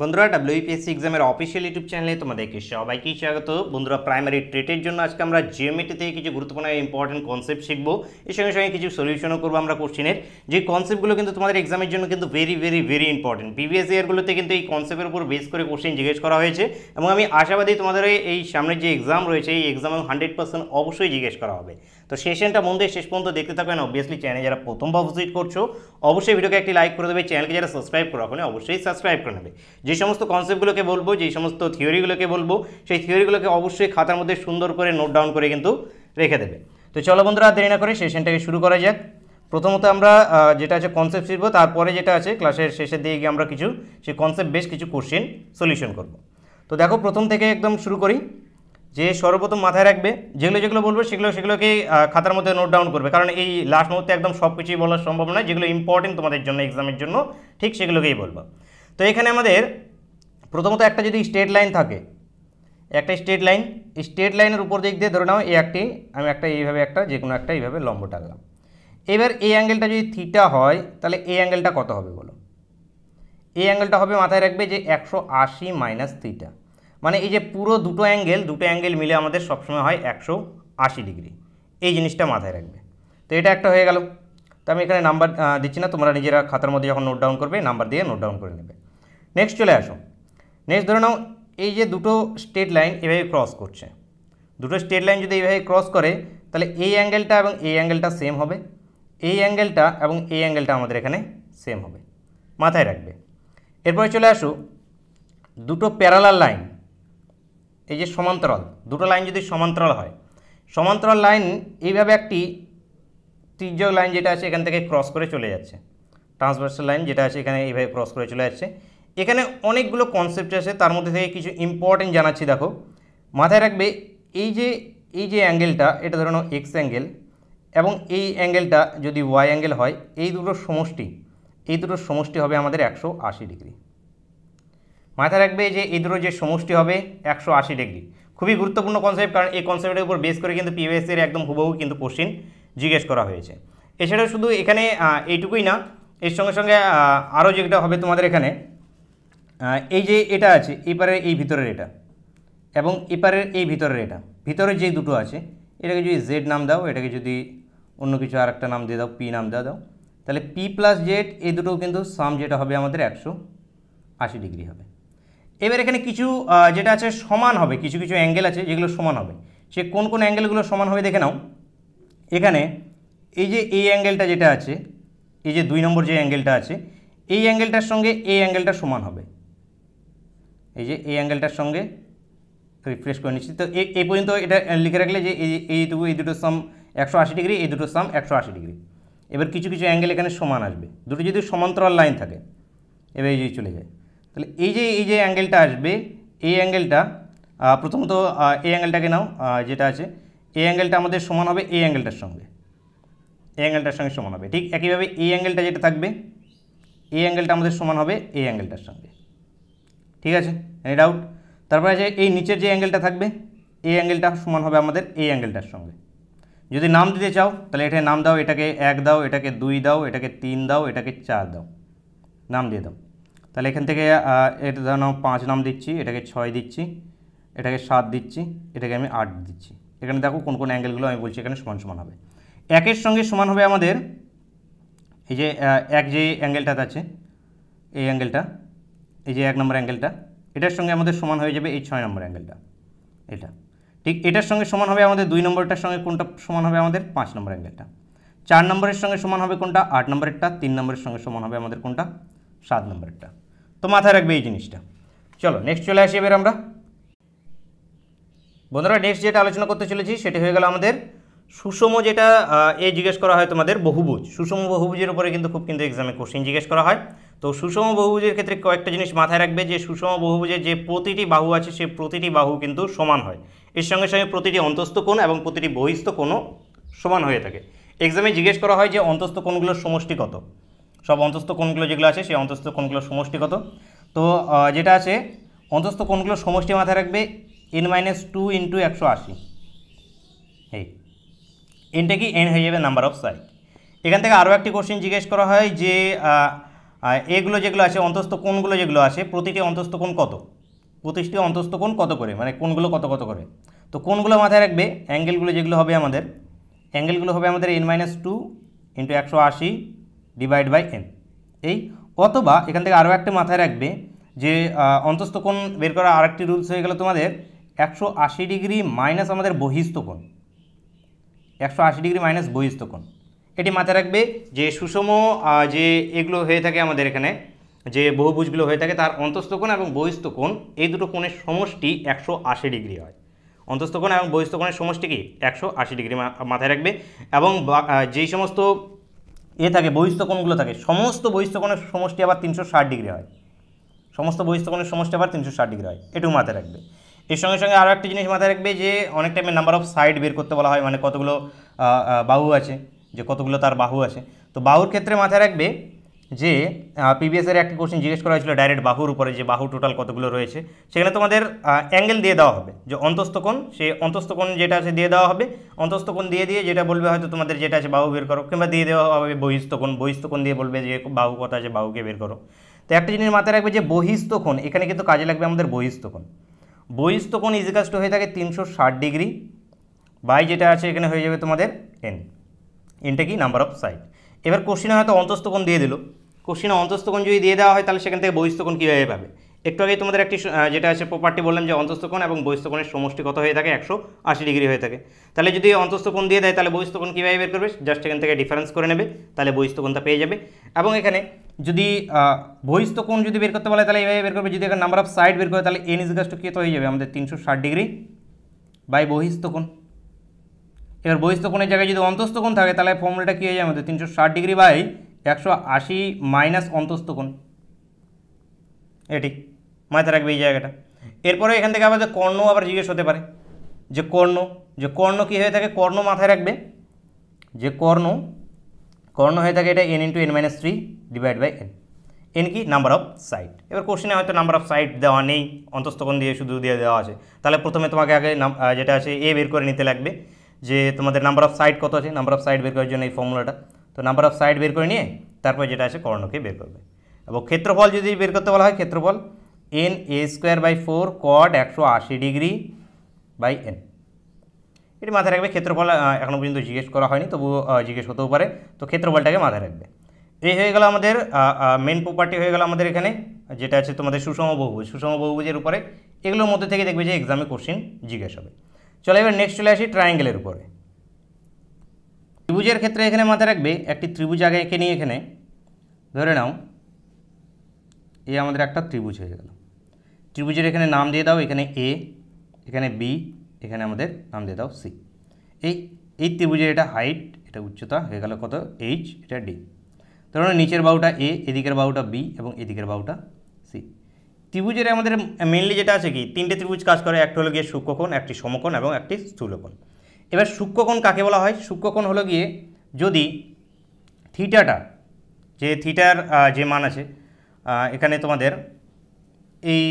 বন্ধুরা ডাব্লিউপিএসসি এক্সামের official YouTube চ্যানেলে তোমাদেরকে সবাইকে স্বাগত বন্ধুরা প্রাইমারি ট্রেটের জন্য আজকে আমরা জিওমেট্রি থেকে কিছু গুরুত্বপূর্ণ ইম্পর্টেন্ট কনসেপ্ট শিখব এর সঙ্গে সঙ্গে কিছু সলিউশনও করবো আমরা কোশ্চিনের যে কনসেপ্টগুলো কিন্তু তোমাদের এক্সামের জন্য কিন্তু very very very important previous ইয়ারগুলোতে কিন্তু এই কনসেপ্টের উপর বেস করে কোশ্চেন জিজ্ঞেস করা হয়েছে এবং আমি আশাবাদী তোমাদের এই সামনের যে এক্সাম রয়েছে এই এক্সামে হান্ড্রেড পার্সেন্ট অবশ্যই জিজ্ঞেস করা হবে তো সেশনটা মন দিয়ে শেষ পর্যন্ত দেখতে থাকবেন অবভিয়াসলি চ্যানেল যারা প্রথমবার ভিজিট করছো অবশ্যই ভিডিওকে একটি লাইক করে দেবে চ্যানেলকে যারা সাবস্ক্রাইব করা ওখানে অবশ্যই সাবস্ক্রাইব করে নেবে যে সমস্ত কনসেপ্টগুলোকে বলবো যে সমস্ত থিওরিগুলোকে বলবো সেই থিওরিগুলোকে অবশ্যই খাতার মধ্যে সুন্দর করে নোট ডাউন করে কিন্তু রেখে দেবে তো চলো বন্ধুরা দেরি না করে সেশনটাকে শুরু করা যাক প্রথমত আমরা যেটা আছে কনসেপ্ট শিখবো তারপরে যেটা আছে ক্লাসের শেষের দিকে গিয়ে আমরা কিছু সেই কনসেপ্ট বেশ কিছু কোশ্চেন সলিউশন করব তো দেখো প্রথম থেকে একদম শুরু করি যে সর্বপ্রথম মাথায় রাখবে যেগুলো যেগুলো বলবে সেগুলো সেগুলোকে খাতার মধ্যে নোট ডাউন করবে কারণ এই লাস্ট মুহূর্তে একদম সব কিছুই বলা সম্ভব নয় যেগুলো ইম্পর্টেন্ট তোমাদের জন্য এক্সামের জন্য ঠিক সেগুলোকেই বলবো তো এখানে আমাদের প্রথমত একটা যদি স্টেট লাইন থাকে একটা স্টেট লাইন স্টেট লাইনের উপর দিক দিয়ে ধরে নাও এই একটি আমি একটা এইভাবে একটা যে কোনো একটা এইভাবে লম্ব টাকলাম এবার এই অ্যাঙ্গেলটা যদি থিটা হয় তাহলে এই অ্যাঙ্গেলটা কত হবে বলো এই অ্যাঙ্গেলটা হবে মাথায় রাখবে যে একশো আশি মাইনাস থিটা মানে এই যে পুরো দুটো অ্যাঙ্গেল দুটো অ্যাঙ্গেল মিলে আমাদের সবসময় হয় একশো আশি ডিগ্রি এই জিনিসটা মাথায় রাখবে তো এটা একটা হয়ে গেল তো আমি এখানে নাম্বার দিচ্ছি না তোমরা নিজেরা খাতার মধ্যে যখন নোট ডাউন করবে নাম্বার দিয়ে নোট ডাউন করে নেবে নেক্সট চলে আসো নেক্সট ধরে নাও এই যে দুটো স্টেট লাইন এভাবে ক্রস করছে দুটো স্টেট লাইন যদি এইভাবে ক্রস করে তাহলে এই অ্যাঙ্গেলটা এবং এই অ্যাঙ্গেলটা সেম হবে এই অ্যাঙ্গেলটা এবং এই অ্যাঙ্গেলটা আমাদের এখানে সেম হবে মাথায় রাখবে এরপরে চলে আসো দুটো প্যারালাল লাইন এই যে সমান্তরাল দুটো লাইন যদি সমান্তরাল হয় সমান্তরাল লাইন এইভাবে একটি তির্যক লাইন যেটা আছে এখান থেকে ক্রস করে চলে যাচ্ছে ট্রান্সভার্সাল লাইন যেটা আছে এখানে এইভাবে ক্রস করে চলে যাচ্ছে এখানে অনেকগুলো কনসেপ্ট আছে তার মধ্যে থেকে কিছু ইম্পর্টেন্ট জানাচ্ছি দেখো মাথায় রাখবে এই যে এই যে অ্যাঙ্গেলটা এটা নাও এক্স অ্যাঙ্গেল এবং এই অ্যাঙ্গেলটা যদি ওয়াই অ্যাঙ্গেল হয় এই দুটোর সমষ্টি এই দুটোর সমষ্টি হবে আমাদের একশো ডিগ্রি মাথায় রাখবে যে এই দুটো যে সমষ্টি হবে একশো আশি ডিগ্রি খুবই গুরুত্বপূর্ণ কনসেপ্ট কারণ এই কনসেপ্টের উপর বেস করে কিন্তু পিভিএসের একদম হুবহু কিন্তু কোশ্চিন জিজ্ঞেস করা হয়েছে এছাড়া শুধু এখানে এইটুকুই না এর সঙ্গে সঙ্গে আরও যেটা হবে তোমাদের এখানে এই যে এটা আছে এপারের এই ভিতরের এটা এবং এপারের এই ভিতরের এটা ভিতরে যে দুটো আছে এটাকে যদি জেড নাম দাও এটাকে যদি অন্য কিছু আর একটা নাম দিয়ে দাও পি নাম দিয়ে দাও তাহলে পি প্লাস জেড এই দুটো কিন্তু সাম যেটা হবে আমাদের একশো আশি ডিগ্রি হবে এবার এখানে কিছু যেটা আছে সমান হবে কিছু কিছু অ্যাঙ্গেল আছে যেগুলো সমান হবে সে কোন কোন অ্যাঙ্গেলগুলো সমান হবে দেখে নাও এখানে এই যে এই অ্যাঙ্গেলটা যেটা আছে এই যে দুই নম্বর যে অ্যাঙ্গেলটা আছে এই অ্যাঙ্গেলটার সঙ্গে এই অ্যাঙ্গেলটা সমান হবে এই যে এই অ্যাঙ্গেলটার সঙ্গে রিফ্রেশ করে নিচ্ছি তো এই পর্যন্ত এটা লিখে রাখলে যে এইটুকু এই দুটো সাম একশো আশি ডিগ্রি এই দুটো সাম একশো আশি ডিগ্রি এবার কিছু কিছু অ্যাঙ্গেল এখানে সমান আসবে দুটো যদি সমান্তরাল লাইন থাকে এবার এই চলে যায় তাহলে এই যে এই যে অ্যাঙ্গেলটা আসবে এই অ্যাঙ্গেলটা প্রথমত এই অ্যাঙ্গেলটাকে নাও যেটা আছে এই অ্যাঙ্গেলটা আমাদের সমান হবে এই অ্যাঙ্গেলটার সঙ্গে এই অ্যাঙ্গেলটার সঙ্গে সমান হবে ঠিক একইভাবে এই অ্যাঙ্গেলটা যেটা থাকবে এই অ্যাঙ্গেলটা আমাদের সমান হবে এই অ্যাঙ্গেলটার সঙ্গে ঠিক আছে এনি ডাউট তারপরে আছে এই নিচের যে অ্যাঙ্গেলটা থাকবে এই অ্যাঙ্গেলটা সমান হবে আমাদের এই অ্যাঙ্গেলটার সঙ্গে যদি নাম দিতে চাও তাহলে এটাকে নাম দাও এটাকে এক দাও এটাকে দুই দাও এটাকে তিন দাও এটাকে চার দাও নাম দিয়ে দাও তাহলে এখান থেকে এটা যেন পাঁচ নাম দিচ্ছি এটাকে ছয় দিচ্ছি এটাকে সাত দিচ্ছি এটাকে আমি আট দিচ্ছি এখানে দেখো কোন কোন অ্যাঙ্গেলগুলো আমি বলছি এখানে সমান সমান হবে একের সঙ্গে সমান হবে আমাদের এই যে এক যে অ্যাঙ্গেলটাতে আছে এই অ্যাঙ্গেলটা এই যে এক নম্বর অ্যাঙ্গেলটা এটার সঙ্গে আমাদের সমান হয়ে যাবে এই ছয় নম্বর অ্যাঙ্গেলটা এটা ঠিক এটার সঙ্গে সমান হবে আমাদের দুই নম্বরটার সঙ্গে কোনটা সমান হবে আমাদের পাঁচ নম্বর অ্যাঙ্গেলটা চার নম্বরের সঙ্গে সমান হবে কোনটা আট নম্বরেরটা তিন নম্বরের সঙ্গে সমান হবে আমাদের কোনটা সাত নম্বরেরটা তো মাথায় রাখবে এই জিনিসটা চলো নেক্সট চলে আসি এবার আমরা বন্ধুরা নেক্সট যেটা আলোচনা করতে চলেছি সেটি হয়ে গেল আমাদের সুষম যেটা এ জিজ্ঞেস করা হয় তোমাদের বহুভুজ সুষম বহুভুজের উপরে কিন্তু খুব কিন্তু এক্সামে কোশ্চিন জিজ্ঞেস করা হয় তো সুষম বহুভুজের ক্ষেত্রে কয়েকটা জিনিস মাথায় রাখবে যে সুষম বহুভুজের যে প্রতিটি বাহু আছে সে প্রতিটি বাহু কিন্তু সমান হয় এর সঙ্গে সঙ্গে প্রতিটি অন্তস্থ কোণ এবং প্রতিটি বহিস্থ কোণও সমান হয়ে থাকে এক্সামে জিজ্ঞেস করা হয় যে অন্তস্থ কোণগুলোর সমষ্টি কত সব অন্তস্থ কোণগুলো যেগুলো আছে সেই অন্তস্থ কোণগুলোর সমষ্টি কত তো যেটা আছে অন্তস্থ কোণগুলোর সমষ্টি মাথায় রাখবে এন মাইনাস টু ইন্টু একশো আশি এই এনটা কি এন হয়ে যাবে নাম্বার অফ সাইড এখান থেকে আরও একটি কোশ্চেন জিজ্ঞেস করা হয় যে এগুলো যেগুলো আছে অন্তস্থ কোণগুলো যেগুলো আছে প্রতিটি অন্তস্থ কোণ কত প্রতিটি অন্তস্থ কোণ কত করে মানে কোণগুলো কত কত করে তো কোণগুলো মাথায় রাখবে অ্যাঙ্গেলগুলো যেগুলো হবে আমাদের অ্যাঙ্গেলগুলো হবে আমাদের এন মাইনাস টু ইন্টু একশো আশি ডিভাইড বাই এন এই অথবা এখান থেকে আরও একটা মাথায় রাখবে যে অন্তস্থকোণ বের করা আরেকটি রুলস হয়ে গেল তোমাদের একশো আশি ডিগ্রি মাইনাস আমাদের বহিস্থ একশো আশি ডিগ্রি মাইনাস বহিস্থ এটি মাথায় রাখবে যে সুষম যে এগুলো হয়ে থাকে আমাদের এখানে যে বহুভুজগুলো হয়ে থাকে তার অন্তস্থ এবং বহিস্থ এই দুটো কোণের সমষ্টি একশো আশি ডিগ্রি হয় অন্তস্থকোণ এবং বহিস্থ সমষ্টি কি একশো আশি ডিগ্রি মাথায় রাখবে এবং যেই সমস্ত এ থাকে বহিস্থকোণগুলো থাকে সমস্ত বহিস্থকোণের সমষ্টি আবার তিনশো ষাট ডিগ্রি হয় সমস্ত বহিস্থকোণের সমষ্টি আবার তিনশো ষাট ডিগ্রি হয় এটুকু মাথায় রাখবে এর সঙ্গে সঙ্গে আরও একটা জিনিস মাথায় রাখবে যে অনেক টাইমে নাম্বার অফ সাইড বের করতে বলা হয় মানে কতগুলো বাহু আছে যে কতগুলো তার বাহু আছে তো বাহুর ক্ষেত্রে মাথায় রাখবে যে পিবিএসের একটা কোশ্চেন জিজ্ঞেস করা হয়েছিল ডাইরেক্ট বাহুর উপরে যে বাহু টোটাল কতগুলো রয়েছে সেখানে তোমাদের অ্যাঙ্গেল দিয়ে দেওয়া হবে যে অন্তস্থকোণ সে অন্তস্থকোণ যেটা আছে দিয়ে দেওয়া হবে অন্তস্থকোণ দিয়ে দিয়ে যেটা বলবে হয়তো তোমাদের যেটা আছে বাহু বের করো কিংবা দিয়ে দেওয়া হবে বহিস্থকোণ বহিস্থকোণ দিয়ে বলবে যে বাহু কথা আছে বাহুকে বের করো তো একটা জিনিস মাথায় রাখবে যে বহিস্থকোণ এখানে কিন্তু কাজে লাগবে আমাদের বহিস্থকোণ বহিস্থকোণ ইজিকাস্ট হয়ে থাকে তিনশো ডিগ্রি বাই যেটা আছে এখানে হয়ে যাবে তোমাদের এন এনটা কি নাম্বার অফ সাইড এবার কোশ্চিনে হয়তো অন্তস্থকোণ দিয়ে দিল কোশ্চিনে অন্তস্থকোণ যদি দিয়ে দেওয়া হয় তাহলে সেখান থেকে বহিস্থকোণ কীভাবে পাবে একটু আগে তোমাদের একটি যেটা আছে প্রপার্টি বললাম যে অন্তস্থকোণ এবং বহিস্থকোণের সমষ্টি কত হয়ে থাকে একশো আশি ডিগ্রি হয়ে থাকে তাহলে যদি অন্তস্থকোণ দিয়ে দেয় তাহলে বহিস্থকোণ কীভাবে বের করবে জাস্ট এখান থেকে ডিফারেন্স করে নেবে তাহলে বহিস্থকোণটা পেয়ে যাবে এবং এখানে যদি বহিস্থকোণ যদি বের করতে বলে তাহলে এইভাবে বের করবে যদি এখানে নাম্বার অফ সাইড বের করে তাহলে এন ইজগাসটা কী হয়ে যাবে আমাদের তিনশো ষাট ডিগ্রি বাই বহিস্থকোণ এবার বহিস্থকোণের জায়গায় যদি অন্তস্থকোণ থাকে তাহলে ফর্মুলাটা কী হয়ে যায় আমাদের তিনশো ষাট ডিগ্রি বাই একশো আশি মাইনাস অন্তস্থ কোণ এটি মাথায় রাখবে এই জায়গাটা এরপরে এখান থেকে আবার কর্ণ আবার জিজ্ঞেস হতে পারে যে কর্ণ যে কর্ণ কী হয়ে থাকে কর্ণ মাথায় রাখবে যে কর্ণ কর্ণ হয়ে থাকে এটা n into n minus three divide by n n কি নাম্বার অফ সাইড এবার কোশ্চেনে হয়তো নাম্বার অফ সাইড দেওয়া নেই অন্তস্থকোণ দিয়ে শুধু দিয়ে দেওয়া আছে তাহলে প্রথমে তোমাকে আগে যেটা আছে এ বের করে নিতে লাগবে যে তোমাদের নাম্বার অফ সাইড কত আছে নাম্বার অফ সাইড বের করার জন্য এই ফর্মুলাটা তো নাম্বার অফ সাইড বের করে নিয়ে তারপর যেটা আছে কর্ণকে বের করবে এবং ক্ষেত্রফল যদি বের করতে বলা হয় ক্ষেত্রফল n a square by four cot একশো আশি ডিগ্রি বাই এন এটি মাথায় রাখবে ক্ষেত্রফল এখনও পর্যন্ত জিজ্ঞেস করা হয়নি তবু জিজ্ঞেস হতেও পারে তো ক্ষেত্রফলটাকে মাথায় রাখবে এই হয়ে গেল আমাদের মেন প্রপার্টি হয়ে গেল আমাদের এখানে যেটা আছে তোমাদের সুষম বহুভুজ সুষম বহুভুজের উপরে এগুলোর মধ্যে থেকে দেখবে যে এক্সামে কোশ্চিন জিজ্ঞেস হবে চলে এবার নেক্সট চলে আসি ট্রায়াঙ্গেলের উপরে ত্রিভুজের ক্ষেত্রে এখানে মাথায় রাখবে একটি ত্রিভুজ আগে এঁকে নিয়ে এখানে ধরে নাও এ আমাদের একটা ত্রিভুজ হয়ে গেল ত্রিভুজের এখানে নাম দিয়ে দাও এখানে এ এখানে বি এখানে আমাদের নাম দিয়ে দাও সি এই এই ত্রিভুজের এটা হাইট এটা উচ্চতা হয়ে গেল কত এইচ এটা ডি ধরুন নিচের বাউটা এ এদিকের বাউটা বি এবং এদিকের বাউটা সি ত্রিভুজের আমাদের মেনলি যেটা আছে কি তিনটে ত্রিভুজ কাজ করে একটা হলো গিয়ে সূক্ষ্মকোণ একটি সমকোণ এবং একটি স্থূলকোণ এবার সূক্ষ্মকোণ কাকে বলা হয় সূক্ষ্মকোণ হলো গিয়ে যদি থিটাটা যে থিটার যে মান আছে এখানে তোমাদের এই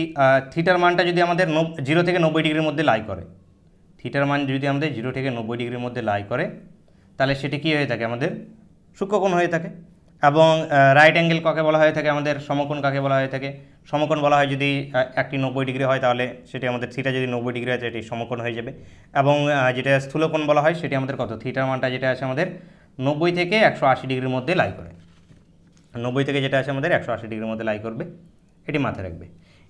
থিটার মানটা যদি আমাদের জিরো থেকে নব্বই ডিগ্রির মধ্যে লাই করে থিটার মান যদি আমাদের জিরো থেকে নব্বই ডিগ্রির মধ্যে লাই করে তাহলে সেটি কী হয়ে থাকে আমাদের সূক্ষ্মকোণ হয়ে থাকে এবং রাইট অ্যাঙ্গেল কাকে বলা হয়ে থাকে আমাদের সমকোণ কাকে বলা হয়ে থাকে সমকোণ বলা হয় যদি একটি নব্বই ডিগ্রি হয় তাহলে সেটি আমাদের থিটা যদি নব্বই ডিগ্রি হয় সেটি সমকোণ হয়ে যাবে এবং যেটা স্থূলকোণ বলা হয় সেটি আমাদের কত থিটার মানটা যেটা আছে আমাদের নব্বই থেকে একশো আশি ডিগ্রির মধ্যে লাই করে নব্বই থেকে যেটা আছে আমাদের একশো আশি ডিগ্রির মধ্যে লাই করবে এটি মাথায় রাখবে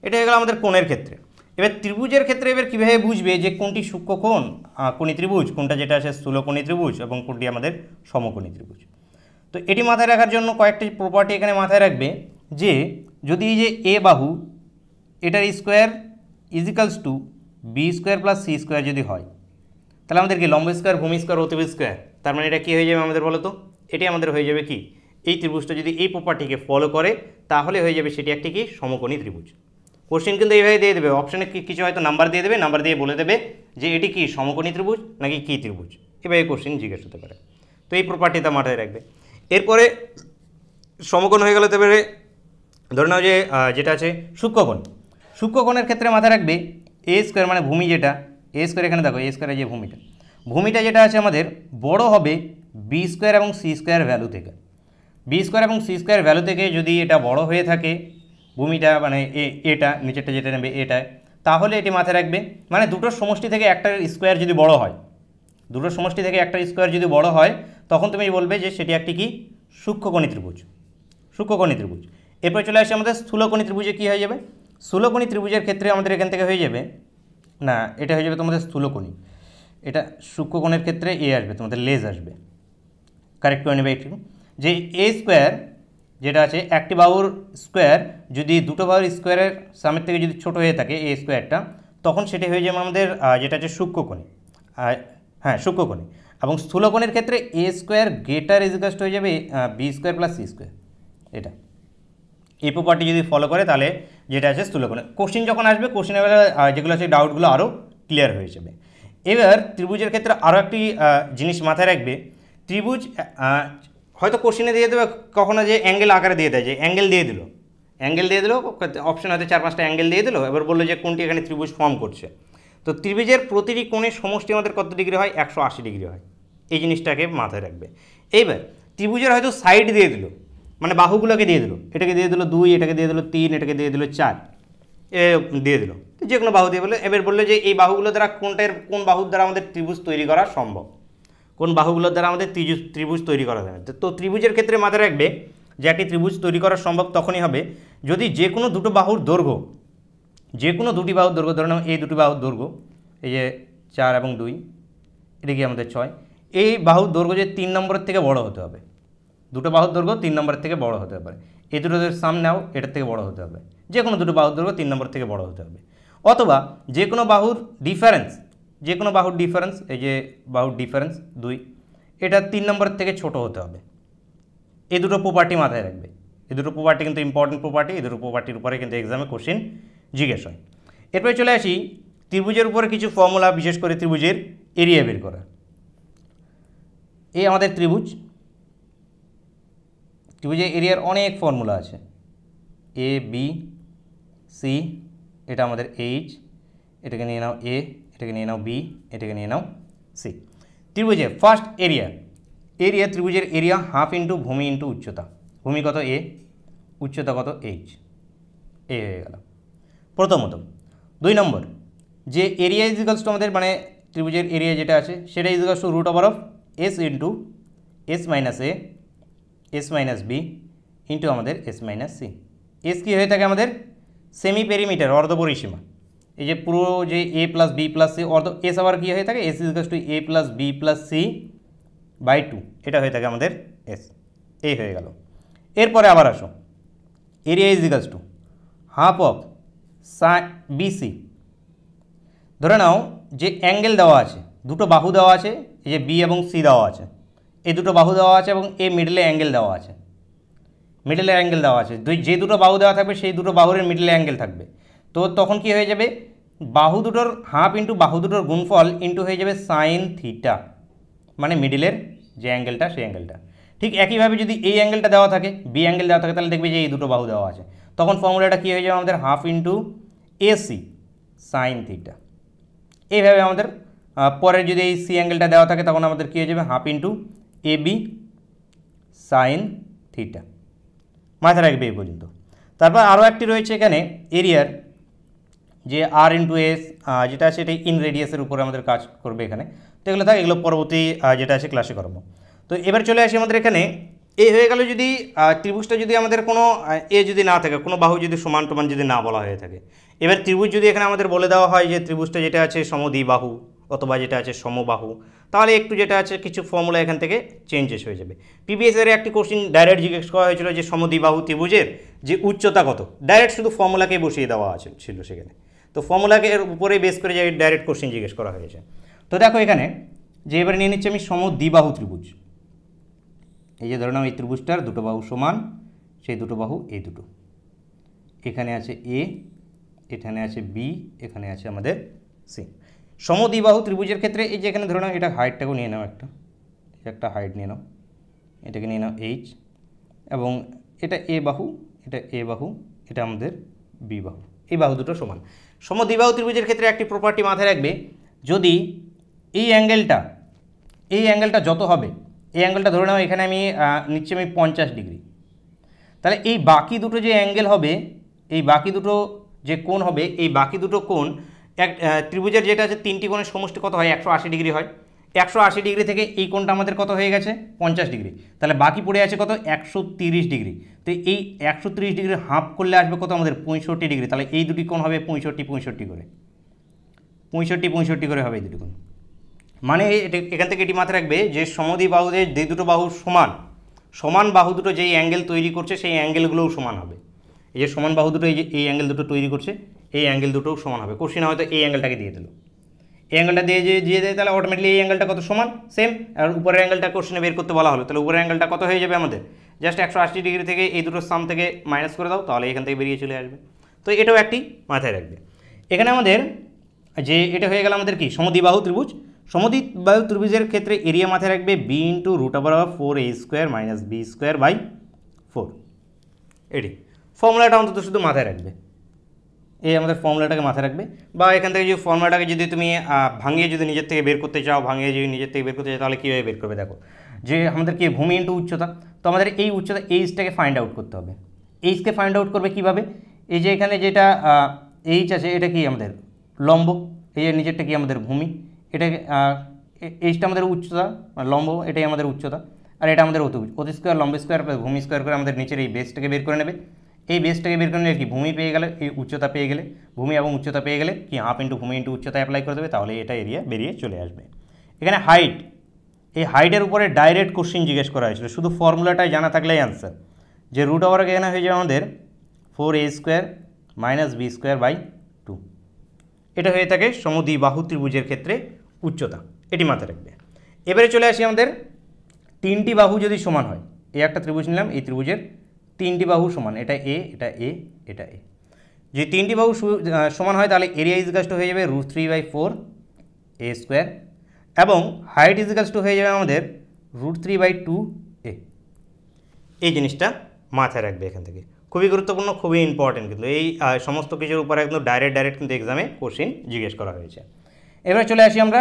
এটা হয়ে গেল আমাদের কোণের ক্ষেত্রে এবার ত্রিভুজের ক্ষেত্রে এবার কীভাবে বুঝবে যে কোনটি সূক্ষ্মকোণ কোণ কোণী ত্রিভুজ কোনটা যেটা আছে স্থূলকোণী ত্রিভুজ এবং কোনটি আমাদের সমকোণী ত্রিভুজ তো এটি মাথায় রাখার জন্য কয়েকটি প্রপার্টি এখানে মাথায় রাখবে যে যদি এই যে এ বাহু এটার square equals to b square plus c square যদি হয় তাহলে আমাদেরকে লম্ব স্কোয়ার ভূমি স্কোয়ার অতিব স্কোয়ার তার মানে এটা কী হয়ে যাবে আমাদের বলো তো এটি আমাদের হয়ে যাবে কি এই ত্রিভুজটা যদি এই প্রপার্টিকে ফলো করে তাহলে হয়ে যাবে সেটি একটি কি সমকোণী ত্রিভুজ কোশ্চেন কিন্তু এইভাবে দিয়ে দেবে অপশানে কিছু হয়তো নাম্বার দিয়ে দেবে নাম্বার দিয়ে বলে দেবে যে এটি কি সমকোণী ত্রিভুজ নাকি কী ত্রিভুজ এভাবে কোশ্চেন জিজ্ঞেস হতে পারে তো এই প্রপার্টিটা মাথায় রাখবে এরপরে সমকোণ হয়ে গেল তারপরে ধরে নাও যে যেটা আছে সূক্ষ্মকোণ সূক্ষ্মকোণের ক্ষেত্রে মাথায় রাখবে এ স্কোয়ার মানে ভূমি যেটা এ স্কোয়ার এখানে দেখো এ স্কোয়ারের যে ভূমিটা ভূমিটা যেটা আছে আমাদের বড় হবে বি স্কোয়ার এবং সি স্কোয়ার ভ্যালু থেকে বি স্কোয়ার এবং সি স্কোয়ার ভ্যালু থেকে যদি এটা বড় হয়ে থাকে ভূমিটা মানে এ এটা নিচেরটা যেটা নেবে এটায় তাহলে এটি মাথায় রাখবে মানে দুটোর সমষ্টি থেকে একটা স্কোয়ার যদি বড় হয় দুটোর সমষ্টি থেকে একটা স্কোয়ার যদি বড় হয় তখন তুমি বলবে যে সেটি একটি কি সূক্ষ্মকণি ত্রিভুজ সূক্ষ্মকণি ত্রিভুজ এরপরে চলে আসে আমাদের স্থূলকণি ত্রিভুজে কী হয়ে যাবে স্থূলকণি ত্রিভুজের ক্ষেত্রে আমাদের এখান থেকে হয়ে যাবে না এটা হয়ে যাবে তোমাদের স্থূলকণি এটা সূক্ষ্মকণের ক্ষেত্রে এ আসবে তোমাদের লেজ আসবে কারেক্ট করে নেবে একটু যে এ স্কোয়ার যেটা আছে একটি বাউর স্কোয়ার যদি দুটো বাউর স্কোয়ারের সামের থেকে যদি ছোট হয়ে থাকে এ স্কোয়ারটা তখন সেটি হয়ে যাবে আমাদের যেটা আছে সূক্ষ্মকণি হ্যাঁ সূক্ষ্মকণি এবং স্থূলকোণের ক্ষেত্রে এ স্কোয়ার গ্রেটার ইজিকাস্ট হয়ে যাবে b square plus c square এটা এই প্রপার্টি যদি ফলো করে তাহলে যেটা আছে স্থূলকোণে কোশ্চিন যখন আসবে কোশ্চিনের বেলা যেগুলো আছে ডাউটগুলো আরও ক্লিয়ার হয়ে যাবে এবার ত্রিভুজের ক্ষেত্রে আরও একটি জিনিস মাথায় রাখবে ত্রিভুজ হয়তো কোশ্চিনে দিয়ে দেবে কখনো যে অ্যাঙ্গেল আকারে দিয়ে দেয় যে অ্যাঙ্গেল দিয়ে দিল অ্যাঙ্গেল দিয়ে দিল অপশন হয়তো চার পাঁচটা অ্যাঙ্গেল দিয়ে দিল এবার বললো যে কোনটি এখানে ত্রিভুজ ফর্ম করছে তো ত্রিভুজের প্রতিটি কোণে সমষ্টি আমাদের কত ডিগ্রি হয় একশো ডিগ্রি হয় এই জিনিসটাকে মাথায় রাখবে এইবার ত্রিভুজের হয়তো সাইড দিয়ে দিল মানে বাহুগুলোকে দিয়ে দিল এটাকে দিয়ে দিল দুই এটাকে দিয়ে দিল তিন এটাকে দিয়ে দিল চার এ দিয়ে দিল যে কোনো বাহু দিয়ে বললো এবার বললো যে এই বাহুগুলো দ্বারা কোনটার কোন বাহুর দ্বারা আমাদের ত্রিভুজ তৈরি করা সম্ভব কোন বাহুগুলোর দ্বারা আমাদের ত্রিভুজ ত্রিভুজ তৈরি করা যাবে তো ত্রিভুজের ক্ষেত্রে মাথায় রাখবে যে একটি ত্রিভুজ তৈরি করা সম্ভব তখনই হবে যদি যে কোনো দুটো বাহুর দৈর্ঘ্য যে কোনো দুটি বাহুর দুর্গ ধরে এই দুটি বাহুর দুর্গ এই যে চার এবং দুই এটা কি আমাদের ছয় এই বাহুর দৈর্ঘ্য যে তিন নম্বরের থেকে বড় হতে হবে দুটো বাহুর দৈর্ঘ্য তিন নম্বরের থেকে বড় হতে পারে এই দুটো সামনেও এটার থেকে বড় হতে হবে যে কোনো দুটো বাহুর দৈর্ঘ্য তিন নম্বর থেকে বড় হতে হবে অথবা যে কোনো বাহুর ডিফারেন্স যে কোনো বাহুর ডিফারেন্স এই যে বাহুর ডিফারেন্স দুই এটা তিন নম্বরের থেকে ছোট হতে হবে এই দুটো প্রপার্টি মাথায় রাখবে এই দুটো প্রপার্টি কিন্তু ইম্পর্টেন্ট প্রপার্টি এই দুটো প্রপার্টির উপরে কিন্তু এক্সামে কোশ্চিন জিজ্ঞাসা এরপরে চলে আসি ত্রিভুজের উপরে কিছু ফর্মুলা বিশেষ করে ত্রিভুজের এরিয়া বের করা এই আমাদের ত্রিভুজ ত্রিভুজের এরিয়ার অনেক ফর্মুলা আছে এ বি সি এটা আমাদের এইচ এটাকে নিয়ে নাও এ এটাকে নিয়ে নাও বি এটাকে নিয়ে নাও সি ত্রিভুজের ফার্স্ট এরিয়া এরিয়া ত্রিভুজের এরিয়া হাফ ইন্টু ভূমি ইন্টু উচ্চতা ভূমি কত এ উচ্চতা কত এইচ এ হয়ে গেলাম প্রথমত দুই নম্বর যে এরিয়া ইজ ইকালস টু আমাদের মানে ত্রিভুজের এরিয়া যেটা আছে সেটা is equals to root over of s into s minus a s minus b into আমাদের এস মাইনাস সি এস কী হয়ে থাকে আমাদের সেমি পেরিমিটার অর্ধপরিসীমা এই যে পুরো যে a plus b plus c অর্ধ এস আবার কী হয়ে থাকে s is equals to a plus b plus c by two এটা হয়ে থাকে আমাদের এস এই হয়ে গেল এরপরে আবার আসো area is equals to half of BC ধরে নাও যে অ্যাঙ্গেল দেওয়া আছে দুটো বাহু দেওয়া আছে এই যে বি এবং সি দেওয়া আছে এই দুটো বাহু দেওয়া আছে এবং এ মিডলে অ্যাঙ্গেল দেওয়া আছে মিডলে অ্যাঙ্গেল দেওয়া আছে দুই যে দুটো বাহু দেওয়া থাকবে সেই দুটো বাহুর মিডলে অ্যাঙ্গেল থাকবে তো তখন কি হয়ে যাবে বাহু দুটোর হাফ ইন্টু বাহু দুটোর গুণফল ইন্টু হয়ে যাবে সাইন থিটা মানে মিডিলের যে অ্যাঙ্গেলটা সেই অ্যাঙ্গেলটা ঠিক একইভাবে যদি এই অ্যাঙ্গেলটা দেওয়া থাকে বি অ্যাঙ্গেল দেওয়া থাকে তাহলে দেখবে যে এই দুটো বাহু দেওয়া আছে তখন ফর্মুলাটা কী হয়ে যাবে আমাদের half into AC sine theta এইভাবে আমাদের পরের যদি এই সি অ্যাঙ্গেলটা দেওয়া থাকে তখন আমাদের কী হয়ে যাবে half into a b sine theta মাথায় রাখবে এই পর্যন্ত তারপর আরও একটি রয়েছে এখানে এরিয়ার যে আর ইন্টু এস যেটা আছে এটা ইন রেডিয়াসের উপরে আমাদের কাজ করবে এখানে তো এগুলো থাক এগুলো পরবর্তী যেটা আছে ক্লাসে করবো তো এবার চলে আসি আমাদের এখানে এ হয়ে গেল যদি ত্রিভুজটা যদি আমাদের কোনো এ যদি না থাকে কোনো বাহু যদি সমান টমান যদি না বলা হয়ে থাকে এবার ত্রিভুজ যদি এখানে আমাদের বলে দেওয়া হয় যে ত্রিভুজটা যেটা আছে সমদ্বিবাহু অথবা যেটা আছে সমবাহু তাহলে একটু যেটা আছে কিছু ফর্মুলা এখান থেকে চেঞ্জেস হয়ে যাবে পিবিএসের একটি কোশ্চিন ডাইরেক্ট জিজ্ঞেস করা হয়েছিল যে সমদ্বিবাহু ত্রিভুজের যে উচ্চতা কত ডাইরেক্ট শুধু ফর্মুলাকে বসিয়ে দেওয়া আছে ছিল সেখানে তো ফর্মুলাকে এর উপরে বেস করে যে ডাইরেক্ট কোশ্চিন জিজ্ঞেস করা হয়েছে তো দেখো এখানে যে এবার নিয়ে নিচ্ছে আমি সমদ্বিবাহু ত্রিভুজ এই যে ধরে নাও এই ত্রিভুজটার দুটো বাহু সমান সেই দুটো বাহু এই দুটো এখানে আছে এ এখানে আছে বি এখানে আছে আমাদের সি সমদ্বিবাহু ত্রিভুজের ক্ষেত্রে এই যে এখানে ধরে নাও এটা হাইটটাকেও নিয়ে নাও একটা একটা হাইট নিয়ে নাও এটাকে নিয়ে নাও এইচ এবং এটা এ বাহু এটা এ বাহু এটা আমাদের বি বাহু এই বাহু দুটো সমান সমদ্বিবাহু ত্রিভুজের ক্ষেত্রে একটি প্রপার্টি মাথায় রাখবে যদি এই অ্যাঙ্গেলটা এই অ্যাঙ্গেলটা যত হবে এই অ্যাঙ্গেলটা ধরে নাও এখানে আমি নিচ্ছি আমি পঞ্চাশ ডিগ্রি তাহলে এই বাকি দুটো যে অ্যাঙ্গেল হবে এই বাকি দুটো যে কোণ হবে এই বাকি দুটো কোণ এক ত্রিভুজের যেটা আছে তিনটি কোণের সমষ্টি কত হয় একশো আশি ডিগ্রি হয় একশো আশি ডিগ্রি থেকে এই কোণটা আমাদের কত হয়ে গেছে পঞ্চাশ ডিগ্রি তাহলে বাকি পড়ে আছে কত একশো তিরিশ ডিগ্রি তো এই একশো তিরিশ ডিগ্রি হাফ করলে আসবে কত আমাদের পঁয়ষট্টি ডিগ্রি তাহলে এই দুটি কোণ হবে পঁয়ষট্টি পঁয়ষট্টি করে পঁয়ষট্টি পঁয়ষট্টি করে হবে এই দুটি কোণ মানে এখান থেকে এটি মাথায় রাখবে যে সমদি বাহুদের যে দুটো বাহু সমান সমান বাহু দুটো যেই অ্যাঙ্গেল তৈরি করছে সেই অ্যাঙ্গেলগুলোও সমান হবে এই যে সমান বাহু দুটো এই যে এই অ্যাঙ্গেল দুটো তৈরি করছে এই অ্যাঙ্গেল দুটোও সমান হবে কোশ্চিন হয়তো এই অ্যাঙ্গেলটাকে দিয়ে দিল এই অ্যাঙ্গেলটা দিয়ে যে দিয়ে দেয় তাহলে অটোমেটিক এই অ্যাঙ্গেলটা কত সমান সেম আর উপরের অ্যাঙ্গেলটা কোশ্চেনে বের করতে বলা হলো তাহলে উপরের অ্যাঙ্গেলটা কত হয়ে যাবে আমাদের জাস্ট একশো আশি ডিগ্রি থেকে এই দুটোর সাম থেকে মাইনাস করে দাও তাহলে এখান থেকে বেরিয়ে চলে আসবে তো এটাও একটি মাথায় রাখবে এখানে আমাদের যে এটা হয়ে গেল আমাদের কি সমদ্বিবাহু ত্রিভুজ সমদিত বায়ু ত্রিভুজের ক্ষেত্রে এরিয়া মাথায় রাখবে বি ইন্টু রুট আবার four a square minus b square by four এটি ফর্মুলাটা অন্তত শুধু মাথায় রাখবে এই আমাদের ফর্মুলাটাকে মাথায় রাখবে বা এখান থেকে যদি ফর্মুলাটাকে যদি তুমি ভাঙিয়ে যদি নিজের থেকে বের করতে চাও ভাঙিয়ে যদি নিজের থেকে বের করতে চাও তাহলে কীভাবে বের করবে দেখো যে আমাদের কি ভূমি ইন্টু উচ্চতা তো আমাদের এই উচ্চতা এইচটাকে ফাইন্ড আউট করতে হবে এইচকে ফাইন্ড আউট করবে কিভাবে এই যে এখানে যেটা এইচ আছে এটা কি আমাদের লম্ব এই যে নিজেরটা কি আমাদের ভূমি এটা এইটা আমাদের উচ্চতা মানে লম্ব এটাই আমাদের উচ্চতা আর এটা আমাদের অতিভুজ অতি স্কোয়ার লম্ব স্কোয়ার ভূমি স্কোয়ার করে আমাদের নিচের এই বেসটাকে বের করে নেবে এই বেসটাকে বের করে নেবে কি ভূমি পেয়ে গেলে এই উচ্চতা পেয়ে গেলে ভূমি এবং উচ্চতা পেয়ে গেলে কি হাফ ইন্টু ভূমি ইন্টু উচ্চতা অ্যাপ্লাই করে দেবে তাহলে এটা এরিয়া বেরিয়ে চলে আসবে এখানে হাইট এই হাইটের উপরে ডাইরেক্ট কোশ্চিন জিজ্ঞেস করা হয়েছিল শুধু ফর্মুলাটাই জানা থাকলেই অ্যান্সার যে রুট ওভার এখানে হয়ে যাবে আমাদের four a square minus b square by two এটা হয়ে থাকে বাহু ত্রিভুজের ক্ষেত্রে উচ্চতা এটি মাথায় রাখবে এবারে চলে আসি আমাদের তিনটি বাহু যদি সমান হয় এই একটা ত্রিভুজ নিলাম এই ত্রিভুজের তিনটি বাহু সমান এটা এ এটা এ এটা এ যদি তিনটি বাহু সমান হয় তাহলে এরিয়া ইজগাস্ট হয়ে যাবে root three by four a square এবং হাইট ইজগাস্ট হয়ে যাবে আমাদের root three by two a এই জিনিসটা মাথায় রাখবে এখান থেকে খুবই গুরুত্বপূর্ণ খুবই ইম্পর্টেন্ট কিন্তু এই সমস্ত কিছুর উপরে একদম ডাইরেক্ট ডাইরেক্ট কিন্তু এক্সামে কোশ্চিন জিজ্ঞেস করা হয়েছে এবারে চলে আসি আমরা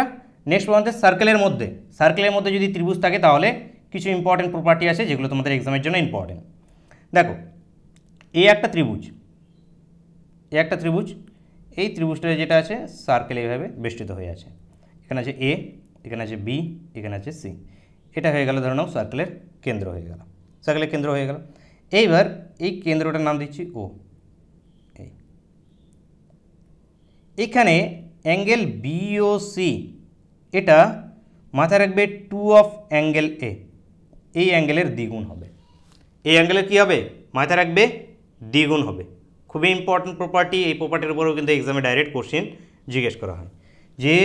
নেক্সট পর্যন্ত সার্কেলের মধ্যে সার্কেলের মধ্যে যদি ত্রিভুজ থাকে তাহলে কিছু ইম্পর্টেন্ট প্রপার্টি আছে যেগুলো তোমাদের এক্সামের জন্য ইম্পর্টেন্ট দেখো এই একটা ত্রিভুজ এই একটা ত্রিভুজ এই ত্রিভুজটা যেটা আছে সার্কেল এইভাবে বেষ্টিত হয়ে আছে এখানে আছে এ এখানে আছে বি এখানে আছে সি এটা হয়ে গেল ধরে নাও সার্কেলের কেন্দ্র হয়ে গেল সার্কেলের কেন্দ্র হয়ে গেল এইবার এই কেন্দ্রটার নাম দিচ্ছি ও এখানে অ্যাঙ্গেল বিওসি এটা মাথায় রাখবে টু অফ অ্যাঙ্গেল এ এই অ্যাঙ্গেলের দ্বিগুণ হবে এই অ্যাঙ্গেলের কী হবে মাথায় রাখবে দ্বিগুণ হবে খুবই ইম্পর্ট্যান্ট প্রপার্টি এই প্রপার্টির উপরেও কিন্তু এক্সামে ডাইরেক্ট কোশ্চেন জিজ্ঞেস করা হয় যে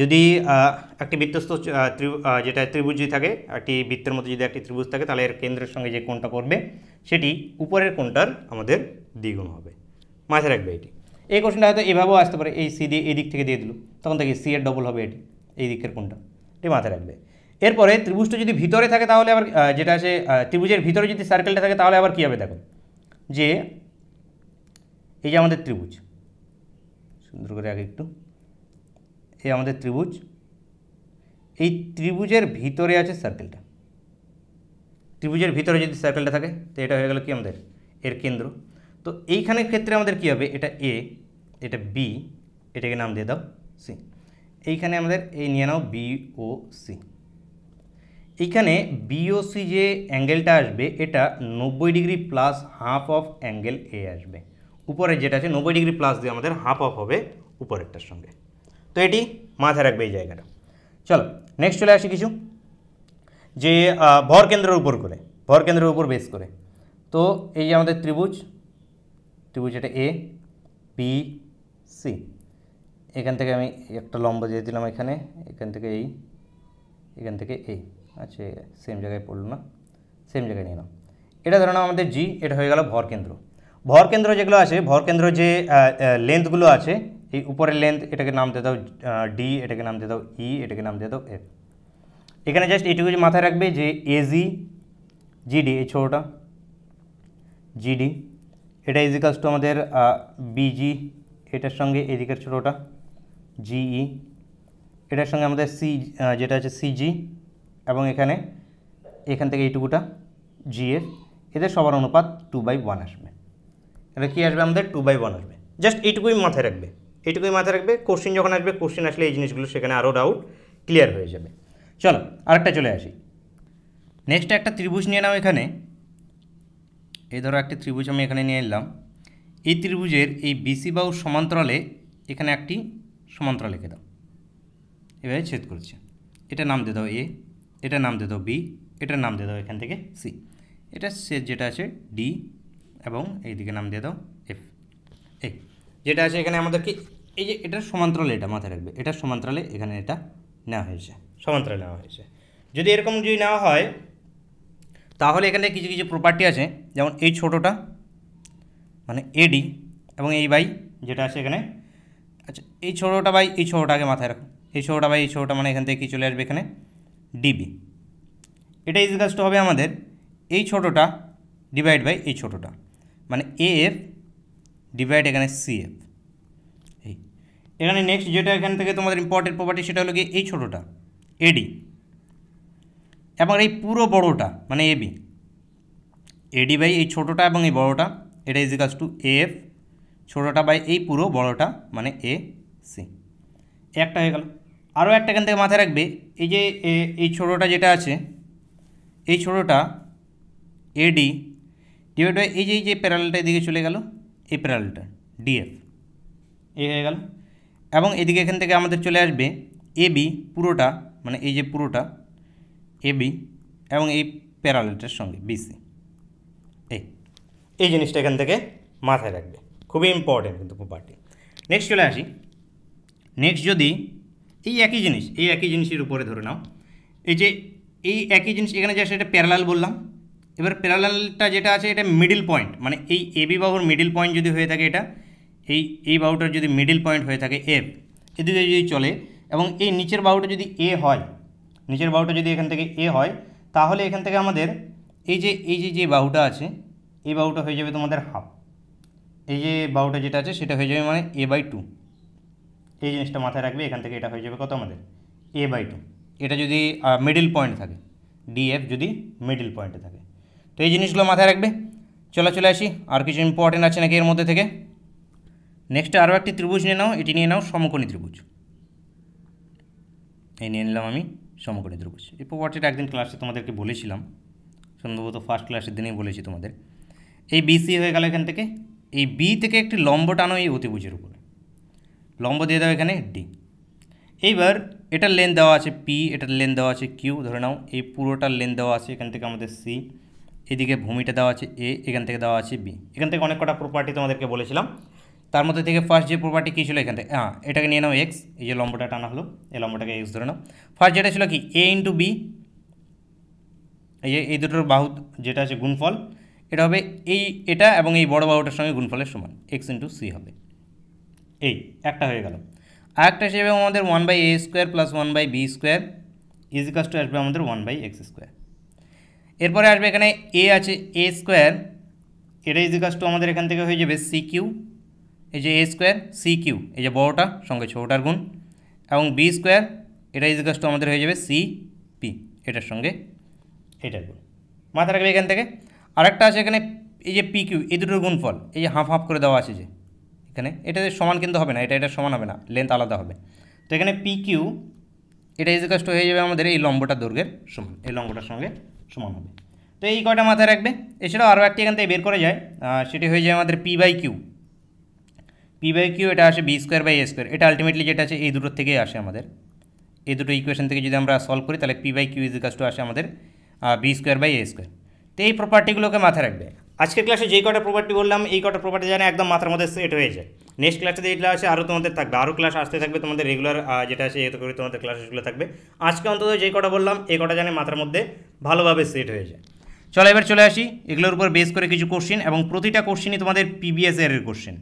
যদি একটি বৃত্তস্ত যেটা ত্রিভুজই থাকে একটি বৃত্তের মতো যদি একটি ত্রিভুজ থাকে তাহলে এর কেন্দ্রের সঙ্গে যে কোনটা করবে সেটি উপরের কোনটার আমাদের দ্বিগুণ হবে মাথায় রাখবে এটি এই কোশ্চেনটা হয়তো এভাবেও আসতে পারে এই সি দিয়ে এই দিক থেকে দিয়ে দিল তখন দেখি সি এর ডবল হবে এটি এই দিকের কোনটা এটি মাথায় রাখবে এরপরে ত্রিভুজটা যদি ভিতরে থাকে তাহলে আবার যেটা আছে ত্রিভুজের ভিতরে যদি সার্কেলটা থাকে তাহলে আবার কী হবে দেখো যে এই যে আমাদের ত্রিভুজ সুন্দর করে আগে একটু এই আমাদের ত্রিভুজ এই ত্রিভুজের ভিতরে আছে সার্কেলটা ত্রিভুজের ভিতরে যদি সার্কেলটা থাকে তো এটা হয়ে গেল কি আমাদের এর কেন্দ্র তো এইখানের ক্ষেত্রে আমাদের কী হবে এটা এ এটা বি এটাকে নাম দিয়ে দাও সি এইখানে আমাদের এই নিয়ে নাও বিও সি এইখানে বিওসি যে অ্যাঙ্গেলটা আসবে এটা নব্বই degree plus half of angle A আসবে উপরে যেটা আছে নব্বই ডিগ্রি প্লাস দিয়ে আমাদের হাফ অফ হবে উপরেরটার সঙ্গে তো এটি মাথায় রাখবে এই জায়গাটা চলো নেক্সট চলে আসি কিছু যে ভর কেন্দ্রের উপর করে ভর কেন্দ্রের উপর বেস করে তো এই যে আমাদের ত্রিভুজ ত্রিভুজ এটা এ পি সি এখান থেকে আমি একটা লম্বা দিয়ে দিলাম এখানে এখান থেকে এই এখান থেকে আচ্ছা, এই আচ্ছা সেম জায়গায় পড়ল না সেম জায়গায় নিয়ে নাও এটা ধরে নাও আমাদের জি এটা হয়ে গেল ভর কেন্দ্র ভর কেন্দ্র যেগুলো আছে ভরকেন্দ্র যে লেন্থগুলো আছে এই উপরের লেন্থ এটাকে নাম দিয়ে দাও ডি এটাকে নাম দিয়ে দাও ই e, এটাকে নাম দিয়ে দাও এফ এখানে জাস্ট এটুকু মাথায় রাখবে যে এজি জিডি এই ছোটোটা জিডি এটা ইজিকালস টু আমাদের বিজি এটার সঙ্গে এদিকের ছোটোটা জিই e, এটার সঙ্গে আমাদের সি যেটা আছে সিজি এবং এখানে এখান থেকে এইটুকুটা জিএফ এদের সবার অনুপাত টু বাই ওয়ান আসবে এটা কী আসবে আমাদের টু বাই ওয়ান আসবে জাস্ট এইটুকুই মাথায় রাখবে এইটুকুই মাথায় রাখবে কোশ্চিন যখন আসবে কোশ্চিন আসলে এই জিনিসগুলো সেখানে আরও ডাউট ক্লিয়ার হয়ে যাবে চলো আরেকটা চলে আসি নেক্সট একটা ত্রিভুজ নিয়ে নাও এখানে এই ধরো একটি ত্রিভুজ আমি এখানে নিয়ে নিলাম এই ত্রিভুজের এই বিসি বাউ সমান্তরালে এখানে একটি সমান্তরাল এঁকে দাও এভাবে ছেদ করছে এটা নাম দিয়ে দাও এ এটা নাম দিয়ে দাও বি এটার নাম দিয়ে দাও এখান থেকে সি এটা সেদ যেটা আছে ডি এবং এইদিকে নাম দিয়ে দাও এফ এ যেটা আছে এখানে আমাদেরকে এই যে এটার সমান্তরালে এটা মাথায় রাখবে এটার সমান্তরালে এখানে এটা নেওয়া হয়েছে সমান্তরালে নেওয়া হয়েছে যদি এরকম যদি নেওয়া হয় তাহলে এখানে কিছু কিছু প্রপার্টি আছে যেমন এই ছোটোটা মানে এডি এবং এই বাই যেটা আছে এখানে আচ্ছা এই ছোটোটা বাই এই ছোটোটাকে মাথায় রাখো এই ছোটোটা বাই এই ছোটোটা মানে এখান থেকে কী চলে আসবে এখানে ডিবি এটা ইজগাস্ট হবে আমাদের এই ছোটোটা ডিভাইড বাই এই ছোটোটা মানে এ এফ ডিভাইড এখানে সি এফ এই এখানে নেক্সট যেটা এখান থেকে তোমাদের ইম্পর্টেন্ট প্রপার্টি সেটা হলো কি এই ছোটোটা এডি এবং এই পুরো বড়োটা মানে এবি এডি বাই এই ছোটোটা এবং এই বড়োটা এটা ইজিকালস টু এফ ছোটোটা বাই এই পুরো বড়োটা মানে এ সি একটা হয়ে গেল আরও একটা এখান থেকে মাথায় রাখবে এই যে এই ছোটোটা যেটা আছে এই ছোটোটা এডি ডিভাইড বাই এই যে এই যে প্যারালটা এদিকে চলে গেল এই প্যারালটা ডিএফ এ হয়ে গেল এবং এদিকে এখান থেকে আমাদের চলে আসবে এ বি পুরোটা মানে এই যে পুরোটা এ বি এবং এই প্যারালেটের সঙ্গে বিসি এই জিনিসটা এখান থেকে মাথায় রাখবে খুবই ইম্পর্টেন্ট কিন্তু প্রপার্টি নেক্সট চলে আসি নেক্সট যদি এই একই জিনিস এই একই জিনিসের উপরে ধরে নাও এই যে এই একই জিনিস এখানে যে এটা প্যারালাল বললাম এবার প্যারালালটা যেটা আছে এটা মিডিল পয়েন্ট মানে এই এবি বাহুর মিডিল পয়েন্ট যদি হয়ে থাকে এটা এই এই বাহুটার যদি মিডিল পয়েন্ট হয়ে থাকে এফ এদিকে যদি চলে এবং এই নিচের বাহুটা যদি এ হয় নিচের বাহুটা যদি এখান থেকে এ হয় তাহলে এখান থেকে আমাদের এই যে এই যে যে বাহুটা আছে এ বাউটা হয়ে যাবে তোমাদের হাফ এই যে বাউটা যেটা আছে সেটা হয়ে যাবে মানে এ বাই টু এই জিনিসটা মাথায় রাখবে এখান থেকে এটা হয়ে যাবে কত আমাদের এ বাই টু এটা যদি মিডিল পয়েন্ট থাকে ডিএফ যদি মিডিল পয়েন্টে থাকে তো এই জিনিসগুলো মাথায় রাখবে চলো চলে আসি আর কিছু ইম্পর্টেন্ট আছে নাকি এর মধ্যে থেকে নেক্সট আরও একটি ত্রিভুজ নিয়ে নাও এটি নিয়ে নাও সমকোণী ত্রিভুজ এই নিয়ে নিলাম আমি সমকোণী ত্রিভুজ এই প্রপার্টিটা একদিন ক্লাসে তোমাদেরকে বলেছিলাম সম্ভবত ফার্স্ট ক্লাসের দিনেই বলেছি তোমাদের এই বি সি হয়ে গেল এখান থেকে এই বি থেকে একটি লম্ব টানো এই অতিভুজের উপরে লম্ব দিয়ে দেওয়া এখানে ডি এইবার এটার লেন দেওয়া আছে পি এটার লেন দেওয়া আছে কিউ ধরে নাও এই পুরোটার লেন দেওয়া আছে এখান থেকে আমাদের সি এদিকে ভূমিটা দেওয়া আছে এ এখান থেকে দেওয়া আছে বি এখান থেকে অনেক কটা প্রপার্টি তোমাদেরকে বলেছিলাম তার মধ্যে থেকে ফার্স্ট যে প্রপার্টি কী ছিল এখান থেকে হ্যাঁ এটাকে নিয়ে নাও এক্স এই যে লম্বটা টানা হলো এই লম্বটাকে এক্স ধরে নাও ফার্স্ট যেটা ছিল কি এ ইন্টু বি এই এই দুটোর বাহু যেটা আছে গুণফল এটা হবে এই এটা এবং এই বড় বাহুটার সঙ্গে গুণফলের সমান এক্স ইন্টু সি হবে এই একটা হয়ে গেল আরেকটা হিসেবে আমাদের one by a square plus one by b square ইজিকাস টু আসবে আমাদের ওয়ান বাই এক্স স্কোয়ার এরপরে আসবে এখানে এ আছে এ স্কোয়ার এটা ইজিকাস টু আমাদের এখান থেকে হয়ে যাবে সি কিউ এই যে এ স্কোয়ার সি কিউ এই যে বড়টা সঙ্গে ছোটোটার গুণ এবং বি স্কোয়ার এটা ইজিকাস টু আমাদের হয়ে যাবে সি পি এটার সঙ্গে এটার গুণ মাথা রাখবে এখান থেকে আরেকটা আছে এখানে এই যে পিকিউ এই দুটোর গুণফল এই যে হাফ হাফ করে দেওয়া আছে যে এখানে এটা সমান কিন্তু হবে না এটা এটা সমান হবে না লেন্থ আলাদা হবে তো এখানে পিকিউ এটা এই ইজিকাস্ট হয়ে যাবে আমাদের এই লম্বটা দৈর্ঘ্যের সমান এই লম্বটার সঙ্গে সমান হবে তো এই কয়টা মাথায় রাখবে এছাড়াও আরও একটি এখান থেকে বের করে যায় সেটি হয়ে যায় আমাদের p by q p by q এটা আসে b square by a square এটা আলটিমেটলি যেটা আছে এই দুটোর থেকেই আসে আমাদের এই দুটো ইকুয়েশন থেকে যদি আমরা সলভ করি তাহলে পি বাই কিউ ইজ কাস্ট আসে আমাদের b square by a square তো এই প্রপার্টিগুলোকে মাথায় রাখবে আজকের ক্লাসে যেই কটা প্রপার্টি বললাম এই কটা প্রপার্টি জানে একদম মাথার মধ্যে সেট হয়ে যায় নেক্সট ক্লাসে যেগুলো আছে আরও তোমাদের থাকবে আরও ক্লাস আসতে থাকবে তোমাদের রেগুলার যেটা আছে এত করে তোমাদের ক্লাসেসগুলো থাকবে আজকে অন্তত যে কটা বললাম এই কটা জানে মাথার মধ্যে ভালোভাবে সেট হয়ে যায় চলো এবার চলে আসি এগুলোর উপর বেস করে কিছু কোশ্চিন এবং প্রতিটা কোশ্চিনই তোমাদের পিবিএস এর কোশ্চিন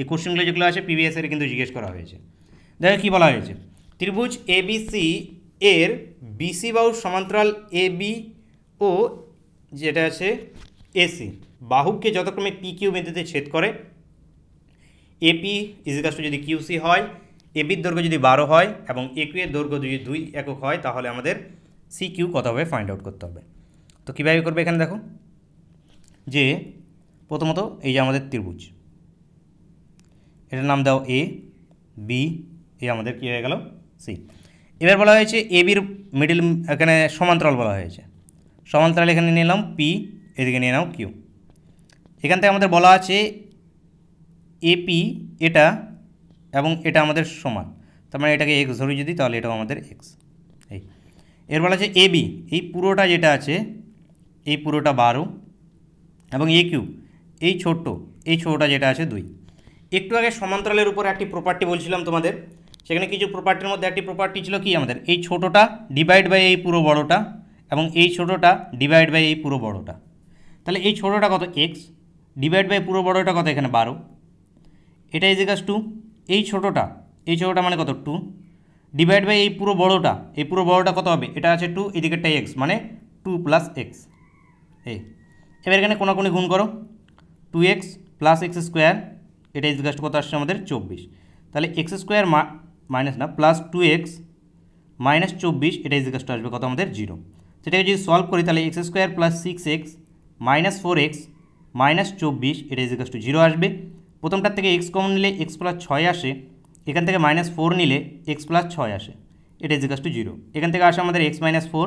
এই কোশ্চিনগুলো যেগুলো আছে পিবিএস এর কিন্তু জিজ্ঞেস করা হয়েছে দেখো কী বলা হয়েছে ত্রিভুজ এবিসি এর বিসি বাহু সমান্তরাল এবি ও যেটা আছে এসি বাহুকে যথাক্রমে পি কিউ বিন্দুতে ছেদ করে এপি ইজিকাস্ট যদি কিউসি হয় এবির দৈর্ঘ্য যদি বারো হয় এবং এর দৈর্ঘ্য যদি দুই একক হয় তাহলে আমাদের সি কিউ কত হবে ফাইন্ড আউট করতে হবে তো কীভাবে করবে এখানে দেখো যে প্রথমত এই যে আমাদের ত্রিভুজ এটার নাম দাও এ বি এ আমাদের কী হয়ে গেল সি এবার বলা হয়েছে এ বির মিডিল এখানে সমান্তরাল বলা হয়েছে সমান্তরাল এখানে নিলাম পি এদিকে নিয়ে নাও কিউ এখান থেকে আমাদের বলা আছে এপি এটা এবং এটা আমাদের সমান তার মানে এটাকে এক্স ধরি যদি তাহলে এটাও আমাদের এক্স এই এর বলা আছে এবি এই পুরোটা যেটা আছে এই পুরোটা বারো এবং এ কিউ এই ছোট্ট এই ছোটোটা যেটা আছে দুই একটু আগে সমান্তরালের উপর একটি প্রপার্টি বলছিলাম তোমাদের সেখানে কিছু প্রপার্টির মধ্যে একটি প্রপার্টি ছিল কি আমাদের এই ছোটোটা ডিভাইড বাই এই পুরো বড়োটা এবং এই ছোটোটা ডিভাইড বাই এই পুরো বড়োটা তাহলে এই ছোটোটা কত এক্স ডিভাইড বাই পুরো বড়োটা কত এখানে বারো এটা ইজ ইজিকাস টু এই ছোটোটা এই ছোটোটা মানে কত টু ডিভাইড বাই এই পুরো বড়োটা এই পুরো বড়োটা কত হবে এটা আছে টু টাই এক্স মানে টু প্লাস এক্স এই এবার এখানে কোনাকুনি গুণ করো two x plus x square এটা ইজগাস্ট কত আসছে আমাদের চব্বিশ তাহলে এক্স স্কোয়ার মাইনাস না প্লাস টু এক্স মাইনাস চব্বিশ এটা ইজগাস্ট আসবে কত আমাদের জিরো সেটাকে যদি সলভ করি তাহলে x square plus six x minus four x minus চব্বিশ এটা ইজিকাস টু জিরো আসবে প্রথমটার থেকে এক্স কমন নিলে এক্স প্লাস ছয় আসে এখান থেকে মাইনাস ফোর নিলে এক্স প্লাস ছয় আসে এটা ইজিকাস টু জিরো এখান থেকে আসে আমাদের এক্স মাইনাস ফোর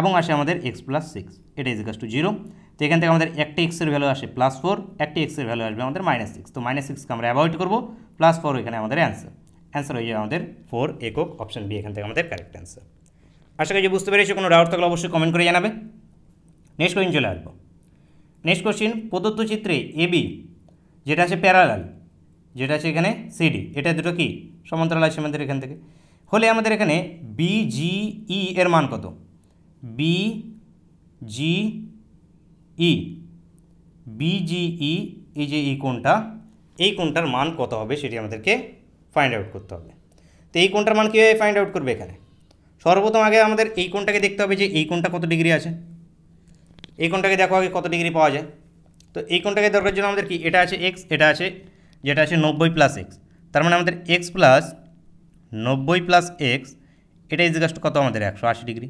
এবং আসে আমাদের এক্স প্লাস সিক্স এটা ইজিকাস টু জিরো তো এখান থেকে আমাদের একটি এক্সের ভ্যালু আসে প্লাস ফোর একটি এক্সের ভ্যালু আসবে আমাদের মাইনাস সিক্স তো মাইনাস সিক্সকে আমরা অ্যাভয়েড করবো প্লাস ফোর এখানে আমাদের অ্যান্সার অ্যান্সার হয়ে যাবে আমাদের ফোর একক অপশান বি এখান থেকে আমাদের কারেক্ট অ্যান্সার আশা করি যে বুঝতে পেরেছি কোনো ডাউট থাকলে অবশ্যই কমেন্ট করে জানাবে নেক্সট কোয়েশ্চেন চলে আসবো নেক্সট কোয়েশ্চেন প্রদত্ত চিত্রে এবি যেটা আছে প্যারালাল যেটা আছে এখানে সিডি এটা দুটো কি সমান্তরাল আছে আমাদের এখান থেকে হলে আমাদের এখানে বিজিই e এর মান কত বি জি ই বিজিই এই যে ই কোনটা এই কোনটার মান কত হবে সেটি আমাদেরকে ফাইন্ড আউট করতে হবে তো এই কোনটার মান কীভাবে ফাইন্ড আউট করবে এখানে সর্বপ্রথম আগে আমাদের এই কোনটাকে দেখতে হবে যে এই কোনটা কত ডিগ্রি আছে এই কোনটাকে দেখো আগে কত ডিগ্রি পাওয়া যায় তো এই কোনটাকে দরকার জন্য আমাদের কি এটা আছে এক্স এটা আছে যেটা আছে নব্বই প্লাস এক্স তার মানে আমাদের এক্স প্লাস নব্বই প্লাস এক্স এটা ইজিকাস্ট কত আমাদের একশো আশি ডিগ্রি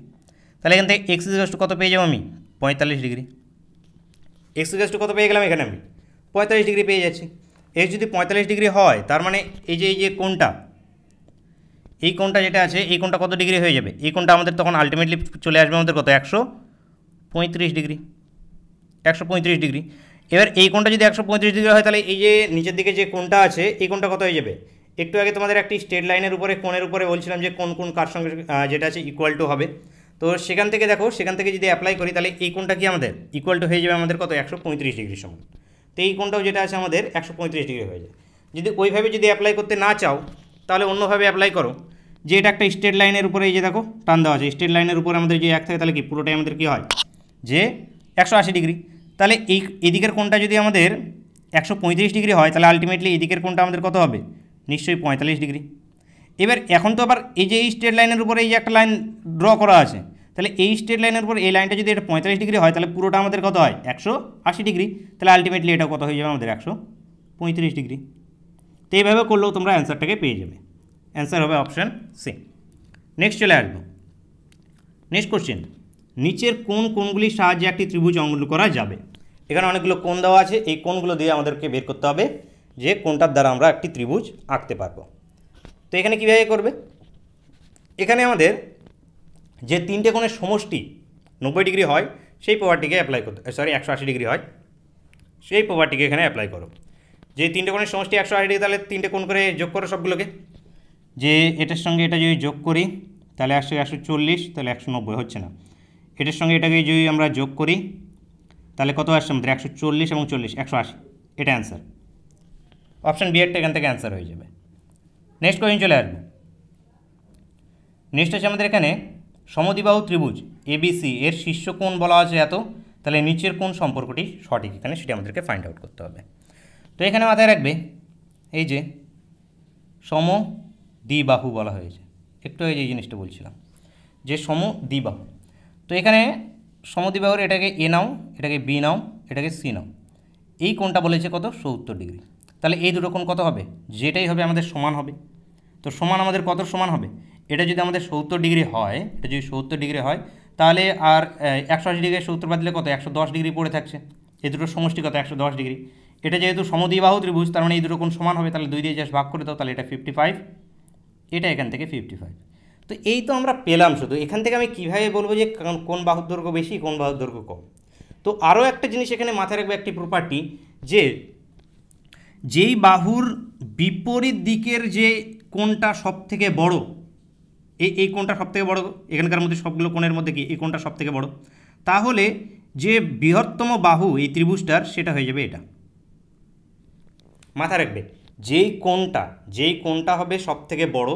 তাহলে এখান থেকে এক্স ইজিকাস্ট কত পেয়ে যাবো আমি পঁয়তাল্লিশ ডিগ্রি এক্স ইজিকাস্ট কত পেয়ে গেলাম এখানে আমি পঁয়তাল্লিশ ডিগ্রি পেয়ে যাচ্ছি এক্স যদি পঁয়তাল্লিশ ডিগ্রি হয় তার মানে এই যে এই যে কোনটা এই কোনটা যেটা আছে এই কোণটা কত ডিগ্রি হয়ে যাবে এই কোনটা আমাদের তখন আলটিমেটলি চলে আসবে আমাদের কত একশো পঁয়ত্রিশ ডিগ্রি একশো পঁয়ত্রিশ ডিগ্রি এবার এই কোণটা যদি একশো পঁয়ত্রিশ ডিগ্রি হয় তাহলে এই যে নিচের দিকে যে কোনটা আছে এই কোনটা কত হয়ে যাবে একটু আগে তোমাদের একটি স্টেট লাইনের উপরে কোণের উপরে বলছিলাম যে কোন কোন কার সঙ্গে যেটা আছে ইকুয়াল টু হবে তো সেখান থেকে দেখো সেখান থেকে যদি অ্যাপ্লাই করি তাহলে এই কোনটা কি আমাদের ইকুয়াল টু হয়ে যাবে আমাদের কত একশো পঁয়ত্রিশ ডিগ্রির সমান তো এই কোনটাও যেটা আছে আমাদের একশো পঁয়ত্রিশ ডিগ্রি হয়ে যায় যদি ওইভাবে যদি অ্যাপ্লাই করতে না চাও তাহলে অন্যভাবে অ্যাপ্লাই করো যে এটা একটা স্টেট লাইনের উপরে এই যে দেখো টান দেওয়া আছে স্টেট লাইনের উপরে আমাদের যে এক থাকে তাহলে কি পুরোটাই আমাদের কী হয় যে একশো ডিগ্রি তাহলে এই এদিকের কোনটা যদি আমাদের একশো ডিগ্রি হয় তাহলে আলটিমেটলি এদিকের কোনটা আমাদের কত হবে নিশ্চয়ই পঁয়তাল্লিশ ডিগ্রি এবার এখন তো আবার এই যে এই স্টেট লাইনের উপরে এই যে একটা লাইন ড্র করা আছে তাহলে এই স্টেট লাইনের উপর এই লাইনটা যদি এটা পঁয়তাল্লিশ ডিগ্রি হয় তাহলে পুরোটা আমাদের কত হয় একশো ডিগ্রি তাহলে আলটিমেটলি এটা কত হয়ে যাবে আমাদের একশো ডিগ্রি তো এইভাবে করলেও তোমরা অ্যান্সারটাকে পেয়ে যাবে অ্যান্সার হবে অপশান সি নেক্সট চলে আসবো নেক্সট কোশ্চেন নিচের কোন কোনগুলির সাহায্যে একটি ত্রিভুজ অঙ্কন করা যাবে এখানে অনেকগুলো কোন দেওয়া আছে এই কোনগুলো দিয়ে আমাদেরকে বের করতে হবে যে কোনটার দ্বারা আমরা একটি ত্রিভুজ আঁকতে পারবো তো এখানে কীভাবে করবে এখানে আমাদের যে তিনটে কোণের সমষ্টি নব্বই ডিগ্রি হয় সেই পাওয়ারটিকে অ্যাপ্লাই করতে সরি একশো ডিগ্রি হয় সেই পাওয়ারটিকে এখানে অ্যাপ্লাই করো যে তিনটে কোণের সমষ্টি একশো আশি ডিগ্রি তাহলে তিনটে কোণ করে যোগ করো সবগুলোকে যে এটার সঙ্গে এটা যদি যোগ করি তাহলে একশো একশো চল্লিশ তাহলে একশো নব্বই হচ্ছে না এটার সঙ্গে এটাকে যদি আমরা যোগ করি তাহলে কত আসছে আমাদের একশো চল্লিশ এবং চল্লিশ একশো আশি এটা অ্যান্সার অপশান বি এরটা এখান থেকে অ্যান্সার হয়ে যাবে নেক্সট কোয়েশ্চেন চলে আসবে নেক্সট হচ্ছে আমাদের এখানে সমদিবাহু ত্রিভুজ এবিসি এর শীর্ষ কোণ বলা আছে এত তাহলে নিচের কোন সম্পর্কটি সঠিক এখানে সেটি আমাদেরকে ফাইন্ড আউট করতে হবে তো এখানে মাথায় রাখবে এই যে সম দ্বিবাহু বলা হয়েছে একটু এই যে জিনিসটা বলছিলাম যে সম দ্বিবাহু তো এখানে সম সমদ্বিবাহুর এটাকে এ নাও এটাকে বি নাও এটাকে সি নাও এই কোনটা বলেছে কত সত্তর ডিগ্রি তাহলে এই দুটো কোন কত হবে যেটাই হবে আমাদের সমান হবে তো সমান আমাদের কত সমান হবে এটা যদি আমাদের সত্তর ডিগ্রি হয় এটা যদি সত্তর ডিগ্রি হয় তাহলে আর একশো আশি ডিগ্রি সত্তর বাদলে কত একশো দশ ডিগ্রি পড়ে থাকছে এই দুটোর সমষ্টি কত একশো দশ ডিগ্রি এটা যেহেতু সমদ্বিবাহু ত্রিভুজ তার মানে এই দুটো সমান হবে তাহলে দুই দিয়ে জাস্ট ভাগ করে দাও তাহলে এটা ফিফটি ফাইভ এটা এখান থেকে ফিফটি ফাইভ তো এই তো আমরা পেলাম শুধু এখান থেকে আমি কীভাবে বলবো যে কোন বাহুর দৈর্ঘ্য বেশি কোন বাহুর দৈর্ঘ্য কম তো আরও একটা জিনিস এখানে মাথায় রাখবে একটি প্রপার্টি যে যেই বাহুর বিপরীত দিকের যে কোনটা সব থেকে বড় এই এই কোনটা সব থেকে বড়ো এখানকার মধ্যে সবগুলো কোণের মধ্যে কি এই কোনটা সব থেকে বড় তাহলে যে বৃহত্তম বাহু এই ত্রিভুজটার সেটা হয়ে যাবে এটা মাথা রাখবে যেই কোনটা যেই কোনটা হবে সব থেকে বড়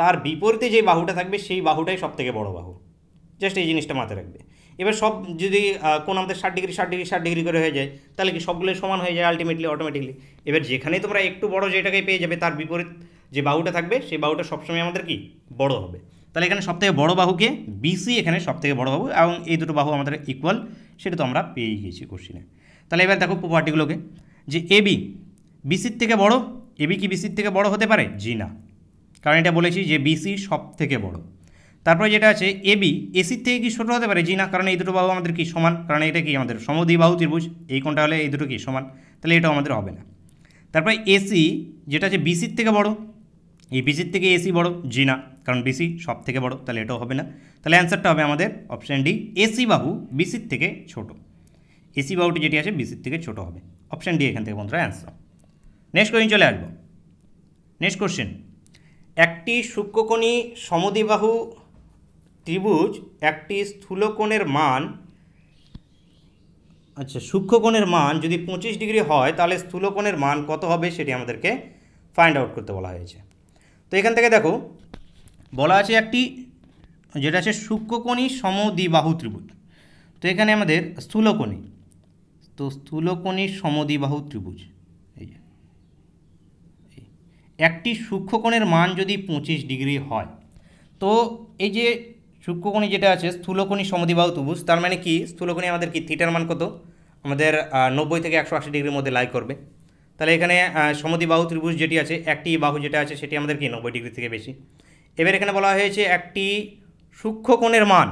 তার বিপরীতে যে বাহুটা থাকবে সেই বাহুটাই সব থেকে বড় বাহু জাস্ট এই জিনিসটা মাথায় রাখবে এবার সব যদি কোন আমাদের ষাট ডিগ্রি ষাট ডিগ্রি ষাট ডিগ্রি করে হয়ে যায় তাহলে কি সবগুলো সমান হয়ে যায় আলটিমেটলি অটোমেটিকলি এবার যেখানে তোমরা একটু বড় যেটাকে পেয়ে যাবে তার বিপরীত যে বাহুটা থাকবে সেই বাহুটা সবসময় আমাদের কি বড় হবে তাহলে এখানে সবথেকে বড় বাহুকে বিসি এখানে সবথেকে বড় বাহু এবং এই দুটো বাহু আমাদের ইকুয়াল সেটা তো আমরা পেয়েই গিয়েছি কোশ্চিনে তাহলে এবার দেখো পার্টিগুলোকে যে এবি বিসির থেকে বড় এবি কি বিসির থেকে বড় হতে পারে জি না কারণ এটা বলেছি যে বিসি সব থেকে বড় তারপরে যেটা আছে এবি এসির থেকে কি ছোটো হতে পারে জি না কারণ এই দুটো বাহু আমাদের কি সমান কারণ এটা কি আমাদের সমদি বাহু ত্রিভুজ এই কোনটা হলে এই দুটো কি সমান তাহলে এটাও আমাদের হবে না তারপরে এসি যেটা আছে বিসির থেকে বড় এই বিসির থেকে এসি বড় জি না কারণ বিসি সব থেকে বড় তাহলে এটাও হবে না তাহলে অ্যান্সারটা হবে আমাদের অপশান ডি এসি বাহু বিসির থেকে ছোট এসি বাহুটি যেটি আছে বিসির থেকে ছোট হবে অপশান ডি এখান থেকে বন্ধুরা অ্যান্সার নেক্সট কোয়েশ্চেন চলে আসবো নেক্সট কোশ্চেন একটি সূক্ষ্মকোণী সমদিবাহু ত্রিভুজ একটি স্থূলকোণের মান আচ্ছা সূক্ষ্মকোণের মান যদি পঁচিশ ডিগ্রি হয় তাহলে স্থূলকোণের মান কত হবে সেটি আমাদেরকে ফাইন্ড আউট করতে বলা হয়েছে তো এখান থেকে দেখো বলা আছে একটি যেটা আছে সূক্ষ্মকোণী সমদিবাহু ত্রিভুজ তো এখানে আমাদের স্থূলকোণী তো স্থূলকোণী সমদিবাহু ত্রিভুজ একটি সূক্ষ্মকোণের মান যদি পঁচিশ ডিগ্রি হয় তো এই যে সূক্ষ্মকোণী যেটা আছে স্থূলকোণী সমদিবাহু তুবুস তার মানে কি স্থূলকোণী আমাদের কি থিটার মান কত আমাদের নব্বই থেকে একশো আশি ডিগ্রির মধ্যে লাই করবে তাহলে এখানে সমদিবাহু ত্রিভুজ যেটি আছে একটি বাহু যেটা আছে সেটি আমাদের কি নব্বই ডিগ্রি থেকে বেশি এবার এখানে বলা হয়েছে একটি সূক্ষ্মকোণের মান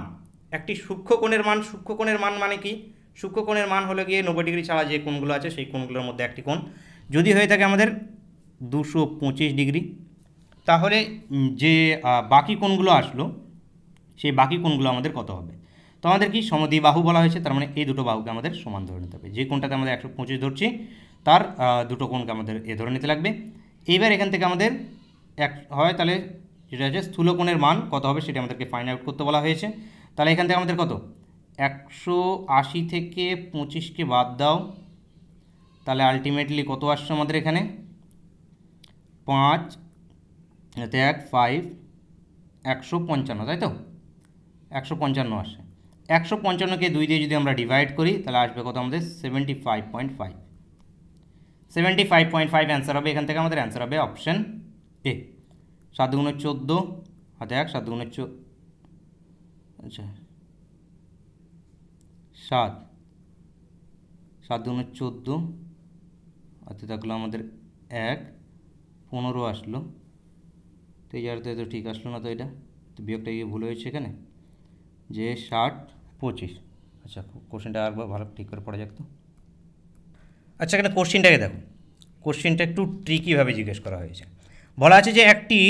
একটি সূক্ষ্মকোণের মান সূক্ষ্মকোণের মান মানে কি সূক্ষ্মকোণের মান হলো গিয়ে নব্বই ডিগ্রি ছাড়া যে কোণগুলো আছে সেই কোণগুলোর মধ্যে একটি কোণ যদি হয়ে থাকে আমাদের দুশো পঁচিশ ডিগ্রি তাহলে যে বাকি কোণগুলো আসলো সেই বাকি কোণগুলো আমাদের কত হবে তো আমাদের কি সমদ্বিবাহু বলা হয়েছে তার মানে এই দুটো বাহুকে আমাদের সমান ধরে নিতে হবে যে কোণটাতে আমাদের একশো পঁচিশ ধরছি তার দুটো কোণকে আমাদের এ ধরে নিতে লাগবে এইবার এখান থেকে আমাদের এক হয় তাহলে যেটা হচ্ছে স্থূলকোণের মান কত হবে সেটা আমাদেরকে ফাইন্ড আউট করতে বলা হয়েছে তাহলে এখান থেকে আমাদের কত একশো আশি থেকে পঁচিশকে বাদ দাও তাহলে আলটিমেটলি কত আসছে আমাদের এখানে পাঁচ এতে এক ফাইভ একশো পঞ্চান্ন তাই তো একশো পঞ্চান্ন আসে একশো পঞ্চান্নকে দুই দিয়ে যদি আমরা ডিভাইড করি তাহলে আসবে কত আমাদের seventy five point five seventy five point five answer হবে এখান থেকে আমাদের অ্যান্সার হবে অপশান এ সাত গুণে চোদ্দো হাতে এক সাত গুণে চো আচ্ছা সাত সাত গুণে চোদ্দো হাতে থাকলো আমাদের এক পনেরো আসলো তো এই জায়গাতে তো ঠিক আসলো না তো এটা তো বিয়োগটা গিয়ে ভুল হয়েছে এখানে যে ষাট পঁচিশ আচ্ছা কোশ্চেনটা আর ভালো ঠিক করে পড়া যাক তো আচ্ছা এখানে কোশ্চেনটাকে দেখো কোশ্চেনটা একটু ট্রিকিভাবে জিজ্ঞেস করা হয়েছে বলা আছে যে একটি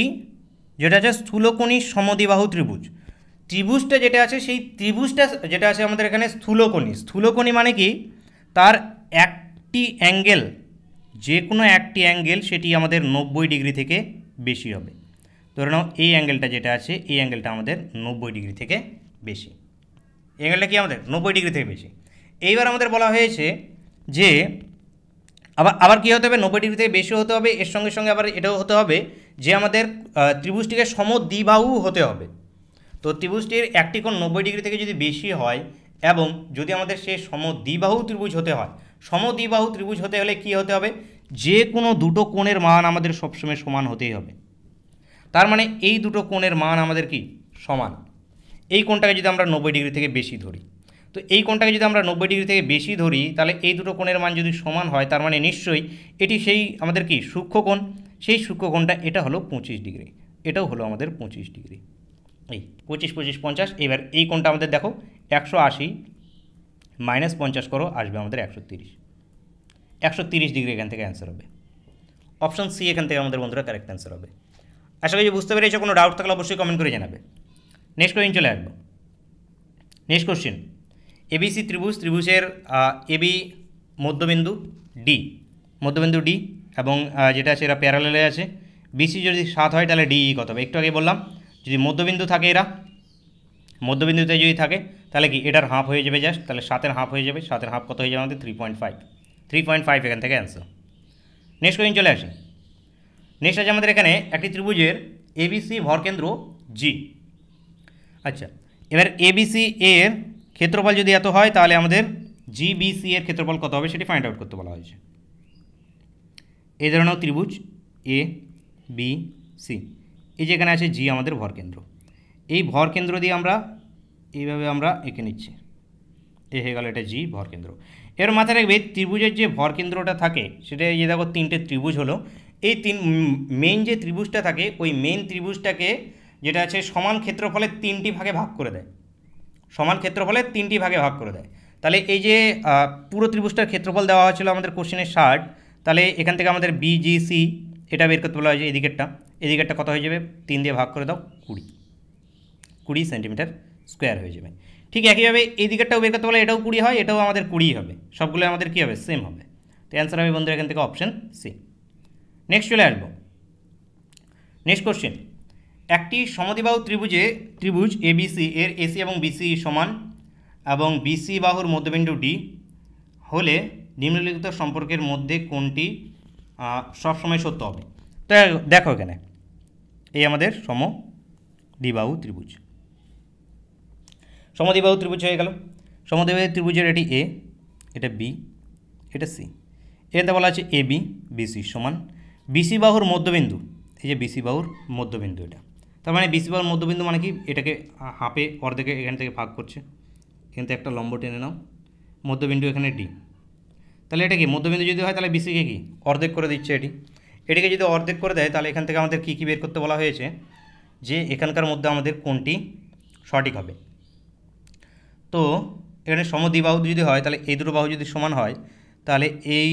যেটা আছে স্থূলকোণী সমদিবাহু ত্রিভুজ ত্রিভুজটা যেটা আছে সেই ত্রিভুজটা যেটা আছে আমাদের এখানে স্থূলকণী স্থূলকণী মানে কি তার একটি অ্যাঙ্গেল যে কোনো একটি অ্যাঙ্গেল সেটি আমাদের নব্বই ডিগ্রি থেকে বেশি হবে ধরে নাও এই অ্যাঙ্গেলটা যেটা আছে এই অ্যাঙ্গেলটা আমাদের নব্বই ডিগ্রি থেকে বেশি অ্যাঙ্গেলটা কি আমাদের নব্বই ডিগ্রি থেকে বেশি এইবার আমাদের বলা হয়েছে যে আবার আবার কী হতে হবে নব্বই ডিগ্রি থেকে বেশি হতে হবে এর সঙ্গে সঙ্গে আবার এটাও হতে হবে যে আমাদের ত্রিভুজটিকে সমদ্বিবাহু হতে হবে তো ত্রিভুজটির একটি কোণ নব্বই ডিগ্রি থেকে যদি বেশি হয় এবং যদি আমাদের সে সমদ্বিবাহু ত্রিভুজ হতে হয় সমদ্বিবাহু ত্রিভুজ হতে হলে কি হতে হবে যে কোনো দুটো কোণের মান আমাদের সবসময় সমান হতেই হবে তার মানে এই দুটো কোণের মান আমাদের কি সমান এই কোণটাকে যদি আমরা নব্বই ডিগ্রি থেকে বেশি ধরি তো এই কোণটাকে যদি আমরা নব্বই ডিগ্রি থেকে বেশি ধরি তাহলে এই দুটো কোণের মান যদি সমান হয় তার মানে নিশ্চয়ই এটি সেই আমাদের কি সূক্ষ্মকোণ সেই সূক্ষ্মকোণটা এটা হলো পঁচিশ ডিগ্রি এটাও হলো আমাদের পঁচিশ ডিগ্রি এই পঁচিশ পঁচিশ পঞ্চাশ এবার এই কোণটা আমাদের দেখো একশো আশি মাইনাস পঞ্চাশ করো আসবে আমাদের একশো তিরিশ একশো তিরিশ ডিগ্রি এখান থেকে অ্যান্সার হবে অপশন সি এখান থেকে আমাদের বন্ধুরা কারেক্ট অ্যান্সার হবে আশা করি বুঝতে পেরেছো কোনো ডাউট থাকলে অবশ্যই কমেন্ট করে জানাবে নেক্সট কোয়েশ্চেন চলে আসবো নেক্সট কোশ্চেন এবিসি ত্রিভুজ ত্রিভুজের এবি মধ্যবিন্দু ডি মধ্যবিন্দু ডি এবং যেটা আছে এরা প্যারালেলে আছে বিসি যদি সাত হয় তাহলে ডি e কত হবে একটু আগে বললাম যদি মধ্যবিন্দু থাকে এরা মধ্যবিন্দুতে যদি থাকে তাহলে কি এটার হাফ হয়ে যাবে জাস্ট তাহলে সাতের হাফ হয়ে যাবে সাতের হাফ কত হয়ে যাবে আমাদের three point five three point five এখান থেকে অ্যান্সার নেক্সট কোয়েশ্চেন চলে আসে নেক্সট আছে আমাদের এখানে একটি ত্রিভুজের এবিসি ভরকেন্দ্র জি আচ্ছা এবার এবিসি এর ক্ষেত্রফল যদি এত হয় তাহলে আমাদের জিবিসি এর ক্ষেত্রফল কত হবে সেটি ফাইন্ড আউট করতে বলা হয়েছে এই ধরনের ত্রিভুজ এ বি সি এই যে এখানে আছে জি আমাদের ভরকেন্দ্র এই ভর কেন্দ্র দিয়ে আমরা এইভাবে আমরা এঁকে নিচ্ছি এ হয়ে গেল এটা জি ভর কেন্দ্র এর মাথায় রাখবে ত্রিভুজের যে ভর কেন্দ্রটা থাকে সেটা যে দেখো তিনটে ত্রিভুজ হলো এই তিন মেন যে ত্রিভুজটা থাকে ওই মেন ত্রিভুজটাকে যেটা আছে সমান ক্ষেত্রফলে তিনটি ভাগে ভাগ করে দেয় সমান ক্ষেত্রফলে তিনটি ভাগে ভাগ করে দেয় তাহলে এই যে পুরো ত্রিভুজটার ক্ষেত্রফল দেওয়া হয়েছিল আমাদের কোশ্চেনের ষাট তাহলে এখান থেকে আমাদের বিজিসি এটা বের করতে বলা হয়েছে এদিকেরটা এদিকেরটা কত হয়ে যাবে তিন দিয়ে ভাগ করে দাও কুড়ি কুড়ি সেন্টিমিটার স্কোয়ার হয়ে যাবে ঠিক একইভাবে এই দিকেরটাও বের করতে বলে এটাও কুড়ি হয় এটাও আমাদের কুড়ি হবে সবগুলো আমাদের কী হবে সেম হবে তো অ্যান্সার হবে বন্ধুরা এখান থেকে অপশান সি নেক্সট চলে আসবো নেক্সট কোশ্চেন একটি সমদিবাহু ত্রিভুজে ত্রিভুজ এবিসি এর এসি এবং বিসি সমান এবং বিসি বাহুর মধ্যবিন্দু ডি হলে নিম্নলিখিত সম্পর্কের মধ্যে কোনটি সবসময় সত্য হবে তো দেখো এখানে এই আমাদের সম দ্বিবাহু ত্রিভুজ সমদ্বিবাহু ত্রিভুজ হয়ে গেল সমদ্বিবাহু ত্রিভুজের এটি এ এটা বি এটা সি এতে বলা আছে এ বি বিসি সমান বিসি বাহুর মধ্যবিন্দু এই যে বিসি বাহুর মধ্যবিন্দু এটা তার মানে বিসি বাহুর মধ্যবিন্দু মানে কি এটাকে হাঁপে অর্ধেকে এখান থেকে ভাগ করছে কিন্তু একটা লম্ব টেনে নাও মধ্যবিন্দু এখানে ডি তাহলে এটা কি মধ্যবিন্দু যদি হয় তাহলে বিসিকে কি অর্ধেক করে দিচ্ছে এটি এটিকে যদি অর্ধেক করে দেয় তাহলে এখান থেকে আমাদের কী কী বের করতে বলা হয়েছে যে এখানকার মধ্যে আমাদের কোনটি সঠিক হবে তো এখানে সমদ্বিবাহু যদি হয় তাহলে এই দুটো বাহু যদি সমান হয় তাহলে এই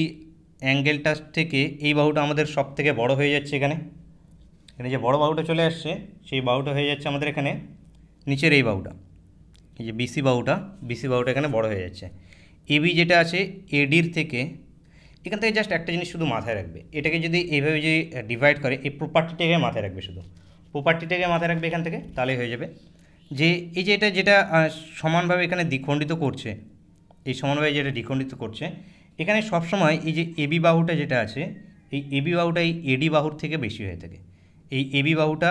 অ্যাঙ্গেলটা থেকে এই বাহুটা আমাদের সব থেকে বড় হয়ে যাচ্ছে এখানে এখানে যে বড় বাহুটা চলে আসছে সেই বাহুটা হয়ে যাচ্ছে আমাদের এখানে নিচের এই বাহুটা এই যে বিসি বাহুটা বিসি বাহুটা এখানে বড় হয়ে যাচ্ছে এবি যেটা আছে এডির থেকে এখান থেকে জাস্ট একটা জিনিস শুধু মাথায় রাখবে এটাকে যদি এইভাবে যদি ডিভাইড করে এই প্রপার্টিটাকে মাথায় রাখবে শুধু প্রপার্টিটাকে মাথায় রাখবে এখান থেকে তাহলে হয়ে যাবে যে এই যে এটা যেটা সমানভাবে এখানে দ্বিখণ্ডিত করছে এই সমানভাবে যেটা দ্বিখণ্ডিত করছে এখানে সবসময় এই যে এবি বাহুটা যেটা আছে এই এবি বাহুটা এই এডি বাহুর থেকে বেশি হয়ে থাকে এই এবি বাহুটা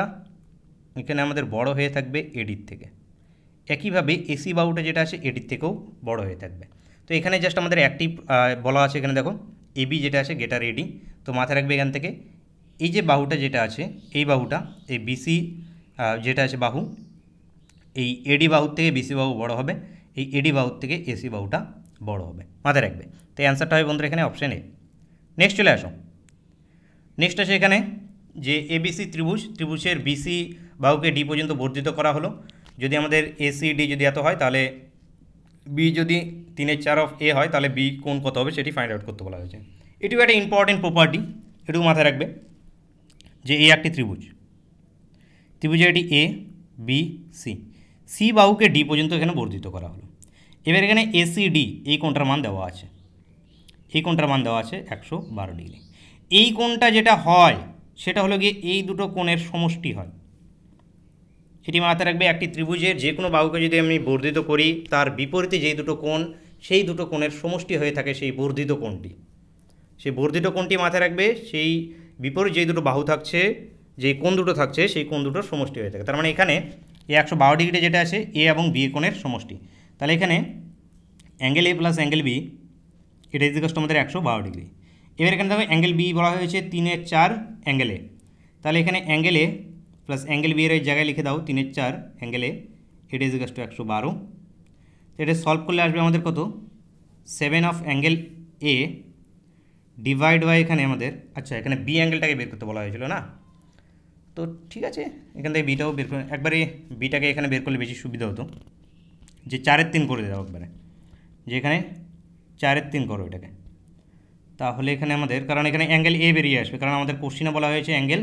এখানে আমাদের বড় হয়ে থাকবে এডির থেকে একইভাবে এসি বাহুটা যেটা আছে এডির থেকেও বড় হয়ে থাকবে তো এখানে জাস্ট আমাদের অ্যাক্টিভ বলা আছে এখানে দেখো এবি যেটা আছে গেটার এডি তো মাথায় রাখবে এখান থেকে এই যে বাহুটা যেটা আছে এই বাহুটা এই বিসি যেটা আছে বাহু এই এডি বাহুর থেকে বিসি বাহু বড় হবে এই এডি বাহুর থেকে এসি বাহুটা বড় হবে মাথায় রাখবে তাই অ্যান্সারটা হবে বন্ধুরা এখানে অপশান এ নেক্সট চলে আসো নেক্সট আছে এখানে যে এবিসি ত্রিভুজ ত্রিভুজের বিসি বাহুকে ডি পর্যন্ত বর্ধিত করা হলো যদি আমাদের এসি ডি যদি এত হয় তাহলে বি যদি তিনের চার অফ এ হয় তাহলে বি কোন কত হবে সেটি ফাইন্ড আউট করতে বলা হয়েছে এটিও একটা ইম্পর্টেন্ট প্রপার্টি এটুকু মাথায় রাখবে যে এ একটি ত্রিভুজ ত্রিভুজে এটি এ বি সি সি বাহুকে ডি পর্যন্ত এখানে বর্ধিত করা হলো এবার এখানে এসিডি এই কোণটার মান দেওয়া আছে এই কোণটার মান দেওয়া আছে একশো বারো ডিগ্রি এই কোণটা যেটা হয় সেটা হলো গিয়ে এই দুটো কোণের সমষ্টি হয় সেটি মাথায় রাখবে একটি ত্রিভুজের যে কোনো বাহুকে যদি আমি বর্ধিত করি তার বিপরীতে যেই দুটো কোণ সেই দুটো কোণের সমষ্টি হয়ে থাকে সেই বর্ধিত কোণটি সেই বর্ধিত কোণটি মাথায় রাখবে সেই বিপরীত যেই দুটো বাহু থাকছে যে কোণ দুটো থাকছে সেই কোণ দুটোর সমষ্টি হয়ে থাকে তার মানে এখানে এ একশো বারো ডিগ্রি যেটা আছে এ এবং বি কোণের সমষ্টি তাহলে এখানে angle A plus angle B এটা ইজ কষ্ট আমাদের একশো বারো ডিগ্রি এবার এখানে দেখো অ্যাঙ্গেল বি বলা হয়েছে তিনের চার অ্যাঙ্গেল এ তাহলে এখানে angle A plus angle B এর জায়গায় লিখে দাও তিনের চার অ্যাঙ্গেল এ এটা ইজ কষ্ট একশো বারো এটা সলভ করলে আসবে আমাদের কত seven of angle A divide by এখানে আমাদের আচ্ছা এখানে বি অ্যাঙ্গেলটাকে বের করতে বলা হয়েছিল না তো ঠিক আছে এখান থেকে বিটাও বের করে একবারে বিটাকে এখানে বের করলে বেশি সুবিধা হতো যে চারের তিন করে দেওয়া একবারে যেখানে চারের তিন করো এটাকে তাহলে এখানে আমাদের কারণ এখানে অ্যাঙ্গেল এ বেরিয়ে আসবে কারণ আমাদের কোশ্চিনে বলা হয়েছে অ্যাঙ্গেল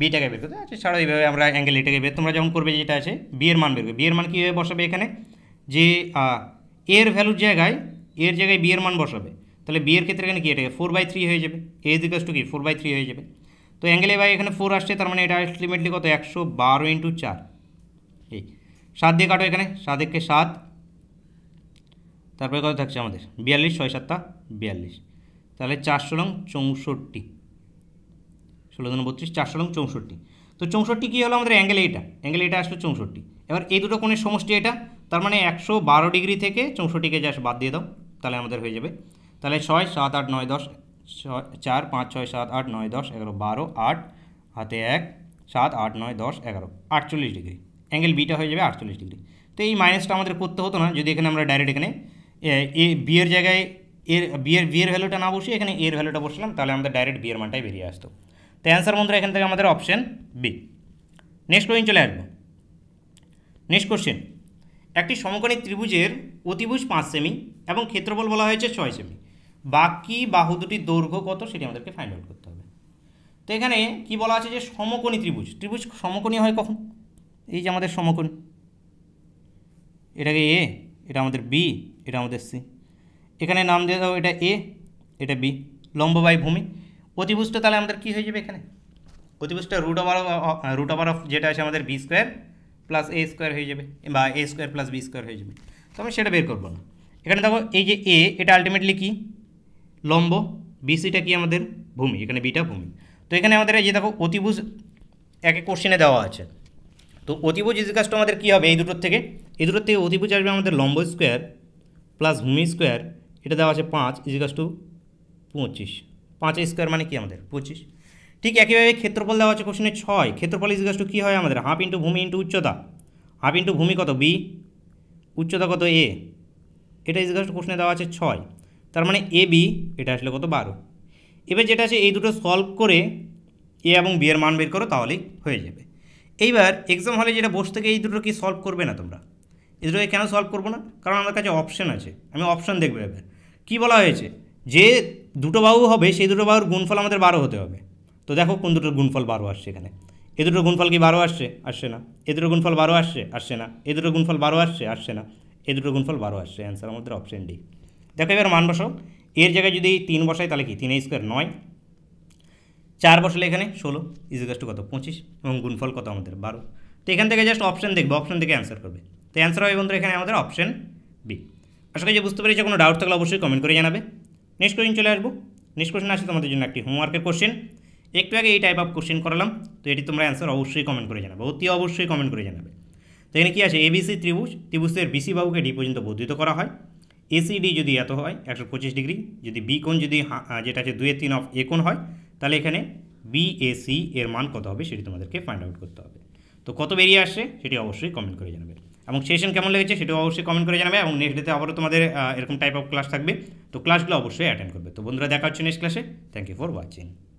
বিটাকে বের করতে আচ্ছা ছাড়াও এইভাবে আমরা অ্যাঙ্গেল এটাকে বের তোমরা যেমন করবে যেটা আছে বিয়ের মান বেরবে বিয়ের মান কীভাবে বসাবে এখানে যে এর ভ্যালুর জায়গায় এর জায়গায় বিয়ের মান বসাবে তাহলে বিয়ের ক্ষেত্রে এখানে কি এটাকে ফোর বাই থ্রি হয়ে যাবে এ দিকাস টু কি ফোর বাই থ্রি হয়ে যাবে তো অ্যাঙ্গেল এ বাই এখানে ফোর আসছে তার মানে এটা আলটিমেটলি কত একশো বারো ইন্টু চার এই সাত দিয়ে কাটো এখানে সাত একে সাত তারপরে কত থাকছে আমাদের বিয়াল্লিশ ছয় সাতটা বিয়াল্লিশ তাহলে চারশো রং চৌষট্টি ষোলো দিন বত্রিশ চারশো রং চৌষট্টি তো চৌষট্টি কী হলো আমাদের অ্যাঙ্গেল এইটা অ্যাঙ্গেল এটা আসলো চৌষট্টি এবার এই দুটো কোণের সমষ্টি এটা তার মানে একশো বারো ডিগ্রি থেকে চৌষট্টিকে জাস্ট বাদ দিয়ে দাও তাহলে আমাদের হয়ে যাবে তাহলে ছয় সাত আট নয় দশ ছয় চার পাঁচ ছয় সাত আট নয় দশ এগারো বারো আট হাতে এক সাত আট নয় দশ এগারো আটচল্লিশ ডিগ্রি অ্যাঙ্গেল বিটা হয়ে যাবে আটচল্লিশ ডিগ্রি তো এই মাইনাসটা আমাদের করতে হতো না যদি এখানে আমরা ডাইরেক্ট এখানে এ বিয়ের জায়গায় এর বিয়ের বিয়ের ভ্যালুটা না বসিয়ে এখানে এর ভ্যালুটা বসলাম তাহলে আমাদের ডাইরেক্ট বিয়ের মানটাই বেরিয়ে আসতো তো অ্যান্সার বন্ধুরা এখান থেকে আমাদের অপশান বি নেক্সট কোয়েশ্চেন চলে আসবো নেক্সট কোশ্চেন একটি সমকালীন ত্রিভুজের অতিভুজ পাঁচ সেমি এবং ক্ষেত্রফল বলা হয়েছে ছয় সেমি বাকি বাহু দুটির দৈর্ঘ্য কত সেটি আমাদেরকে ফাইন্ড আউট করতে হবে তো এখানে কি বলা আছে যে সমকোণী ত্রিভুজ ত্রিভুজ সমকোণী হয় কখন এই যে আমাদের সমকোণ এটাকে এ এটা আমাদের বি এটা আমাদের সি এখানে নাম দিয়ে দাও এটা এ এটা বি লম্ব ভূমি অতিভুজটা তাহলে আমাদের কি হয়ে যাবে এখানে অতিভুজটা root over root over of যেটা আছে আমাদের b square plus a square হয়ে যাবে বা a square plus b square হয়ে যাবে তো আমি সেটা বের করবো না এখানে দেখো এই যে এ এটা আলটিমেটলি কী লম্ব বিসিটা কি আমাদের ভূমি এখানে বিটা ভূমি তো এখানে আমাদের এই যে দেখো অতিভুজ এক এক কোশ্চেনে দেওয়া আছে তো অতিভুজ ইজিকাস্ট আমাদের কী হবে এই দুটোর থেকে এই দুটোর থেকে অতিভুজ আসবে আমাদের লম্ব স্কোয়ার প্লাস ভূমি স্কোয়ার এটা দেওয়া আছে পাঁচ ইজিকাস টু পঁচিশ পাঁচ স্কোয়ার মানে কি আমাদের পঁচিশ ঠিক একইভাবে ক্ষেত্রফল দেওয়া আছে কোশ্চেনে ছয় ক্ষেত্রফল ইজিকাস টু কী হয় আমাদের হাফ ইন্টু ভূমি ইন্টু উচ্চতা হাফ ইন্টু ভূমি কত বি উচ্চতা কত এ এটা ইজিকাস টু কোশ্চেনে দেওয়া আছে ছয় তার মানে এ বি এটা আসলে কত বারো এবার যেটা আছে এই দুটো সলভ করে এ এবং বি এর মান বের করো তাহলেই হয়ে যাবে এইবার এক্সাম হলে যেটা বসে থেকে এই দুটো কি সলভ করবে না তোমরা এই দুটোকে কেন সলভ করবো না কারণ আমার কাছে অপশান আছে আমি অপশান দেখবো এবার কী বলা হয়েছে যে দুটো বাহু হবে সেই দুটো বাহুর গুণফল আমাদের বারো হতে হবে তো দেখো কোন দুটোর গুণফল বারো আসছে এখানে এ দুটোর গুণফল কি বারো আসছে আসছে না এ দুটোর গুণফল বারো আসছে আসছে না এ দুটোর গুণফল বারো আসছে আসছে না এ দুটোর গুণফল বারো আসছে অ্যান্সার আমাদের অপশান ডি দেখো এবার মান বসাও এর জায়গায় যদি তিন বসাই তাহলে কি তিন স্কোয়ার নয় চার বসালে এখানে ষোলো ইজিকাস কত পঁচিশ এবং গুণফল কত আমাদের বারো তো এখান থেকে জাস্ট অপশন দেখবে অপশান থেকে অ্যান্সার করবে তো অ্যান্সার হবে বন্ধু এখানে আমাদের অপশান বি আশা করি যে বুঝতে পেরেছি কোনো ডাউট থাকলে অবশ্যই কমেন্ট করে জানাবে নেক্সট কোশ্চিন চলে আসবো নেক্সট কোশ্চিন আছে তোমাদের জন্য একটি হোমওয়ার্কের কোশ্চেন একটু আগে এই টাইপ অফ কোশ্চেন করালাম তো এটি তোমরা অ্যান্সার অবশ্যই কমেন্ট করে জানাবে অতি অবশ্যই কমেন্ট করে জানাবে তো এখানে কী আছে এবিসি ত্রিভুজ ত্রিভুজের বিসি বাবুকে ডি পর্যন্ত বর্ধিত করা হয় এসিডি যদি এত হয় একশো পঁচিশ ডিগ্রি যদি বি কোন যদি যেটা আছে দুয়ে তিন অফ এ হয় তাহলে এখানে বিএসি এর মান কত হবে সেটি তোমাদেরকে ফাইন্ড আউট করতে হবে তো কত বেরিয়ে আসছে সেটি অবশ্যই কমেন্ট করে জানাবে এবং সেশন কেমন লেগেছে সেটাও অবশ্যই কমেন্ট করে জানাবে এবং নেক্সট ডেতে আবারও তোমাদের এরকম টাইপ অফ ক্লাস থাকবে তো ক্লাসগুলো অবশ্যই অ্যাটেন্ড করবে তো বন্ধুরা দেখা হচ্ছে নেক্সট ক্লাসে থ্যাংক ইউ ফর ওয়াচিং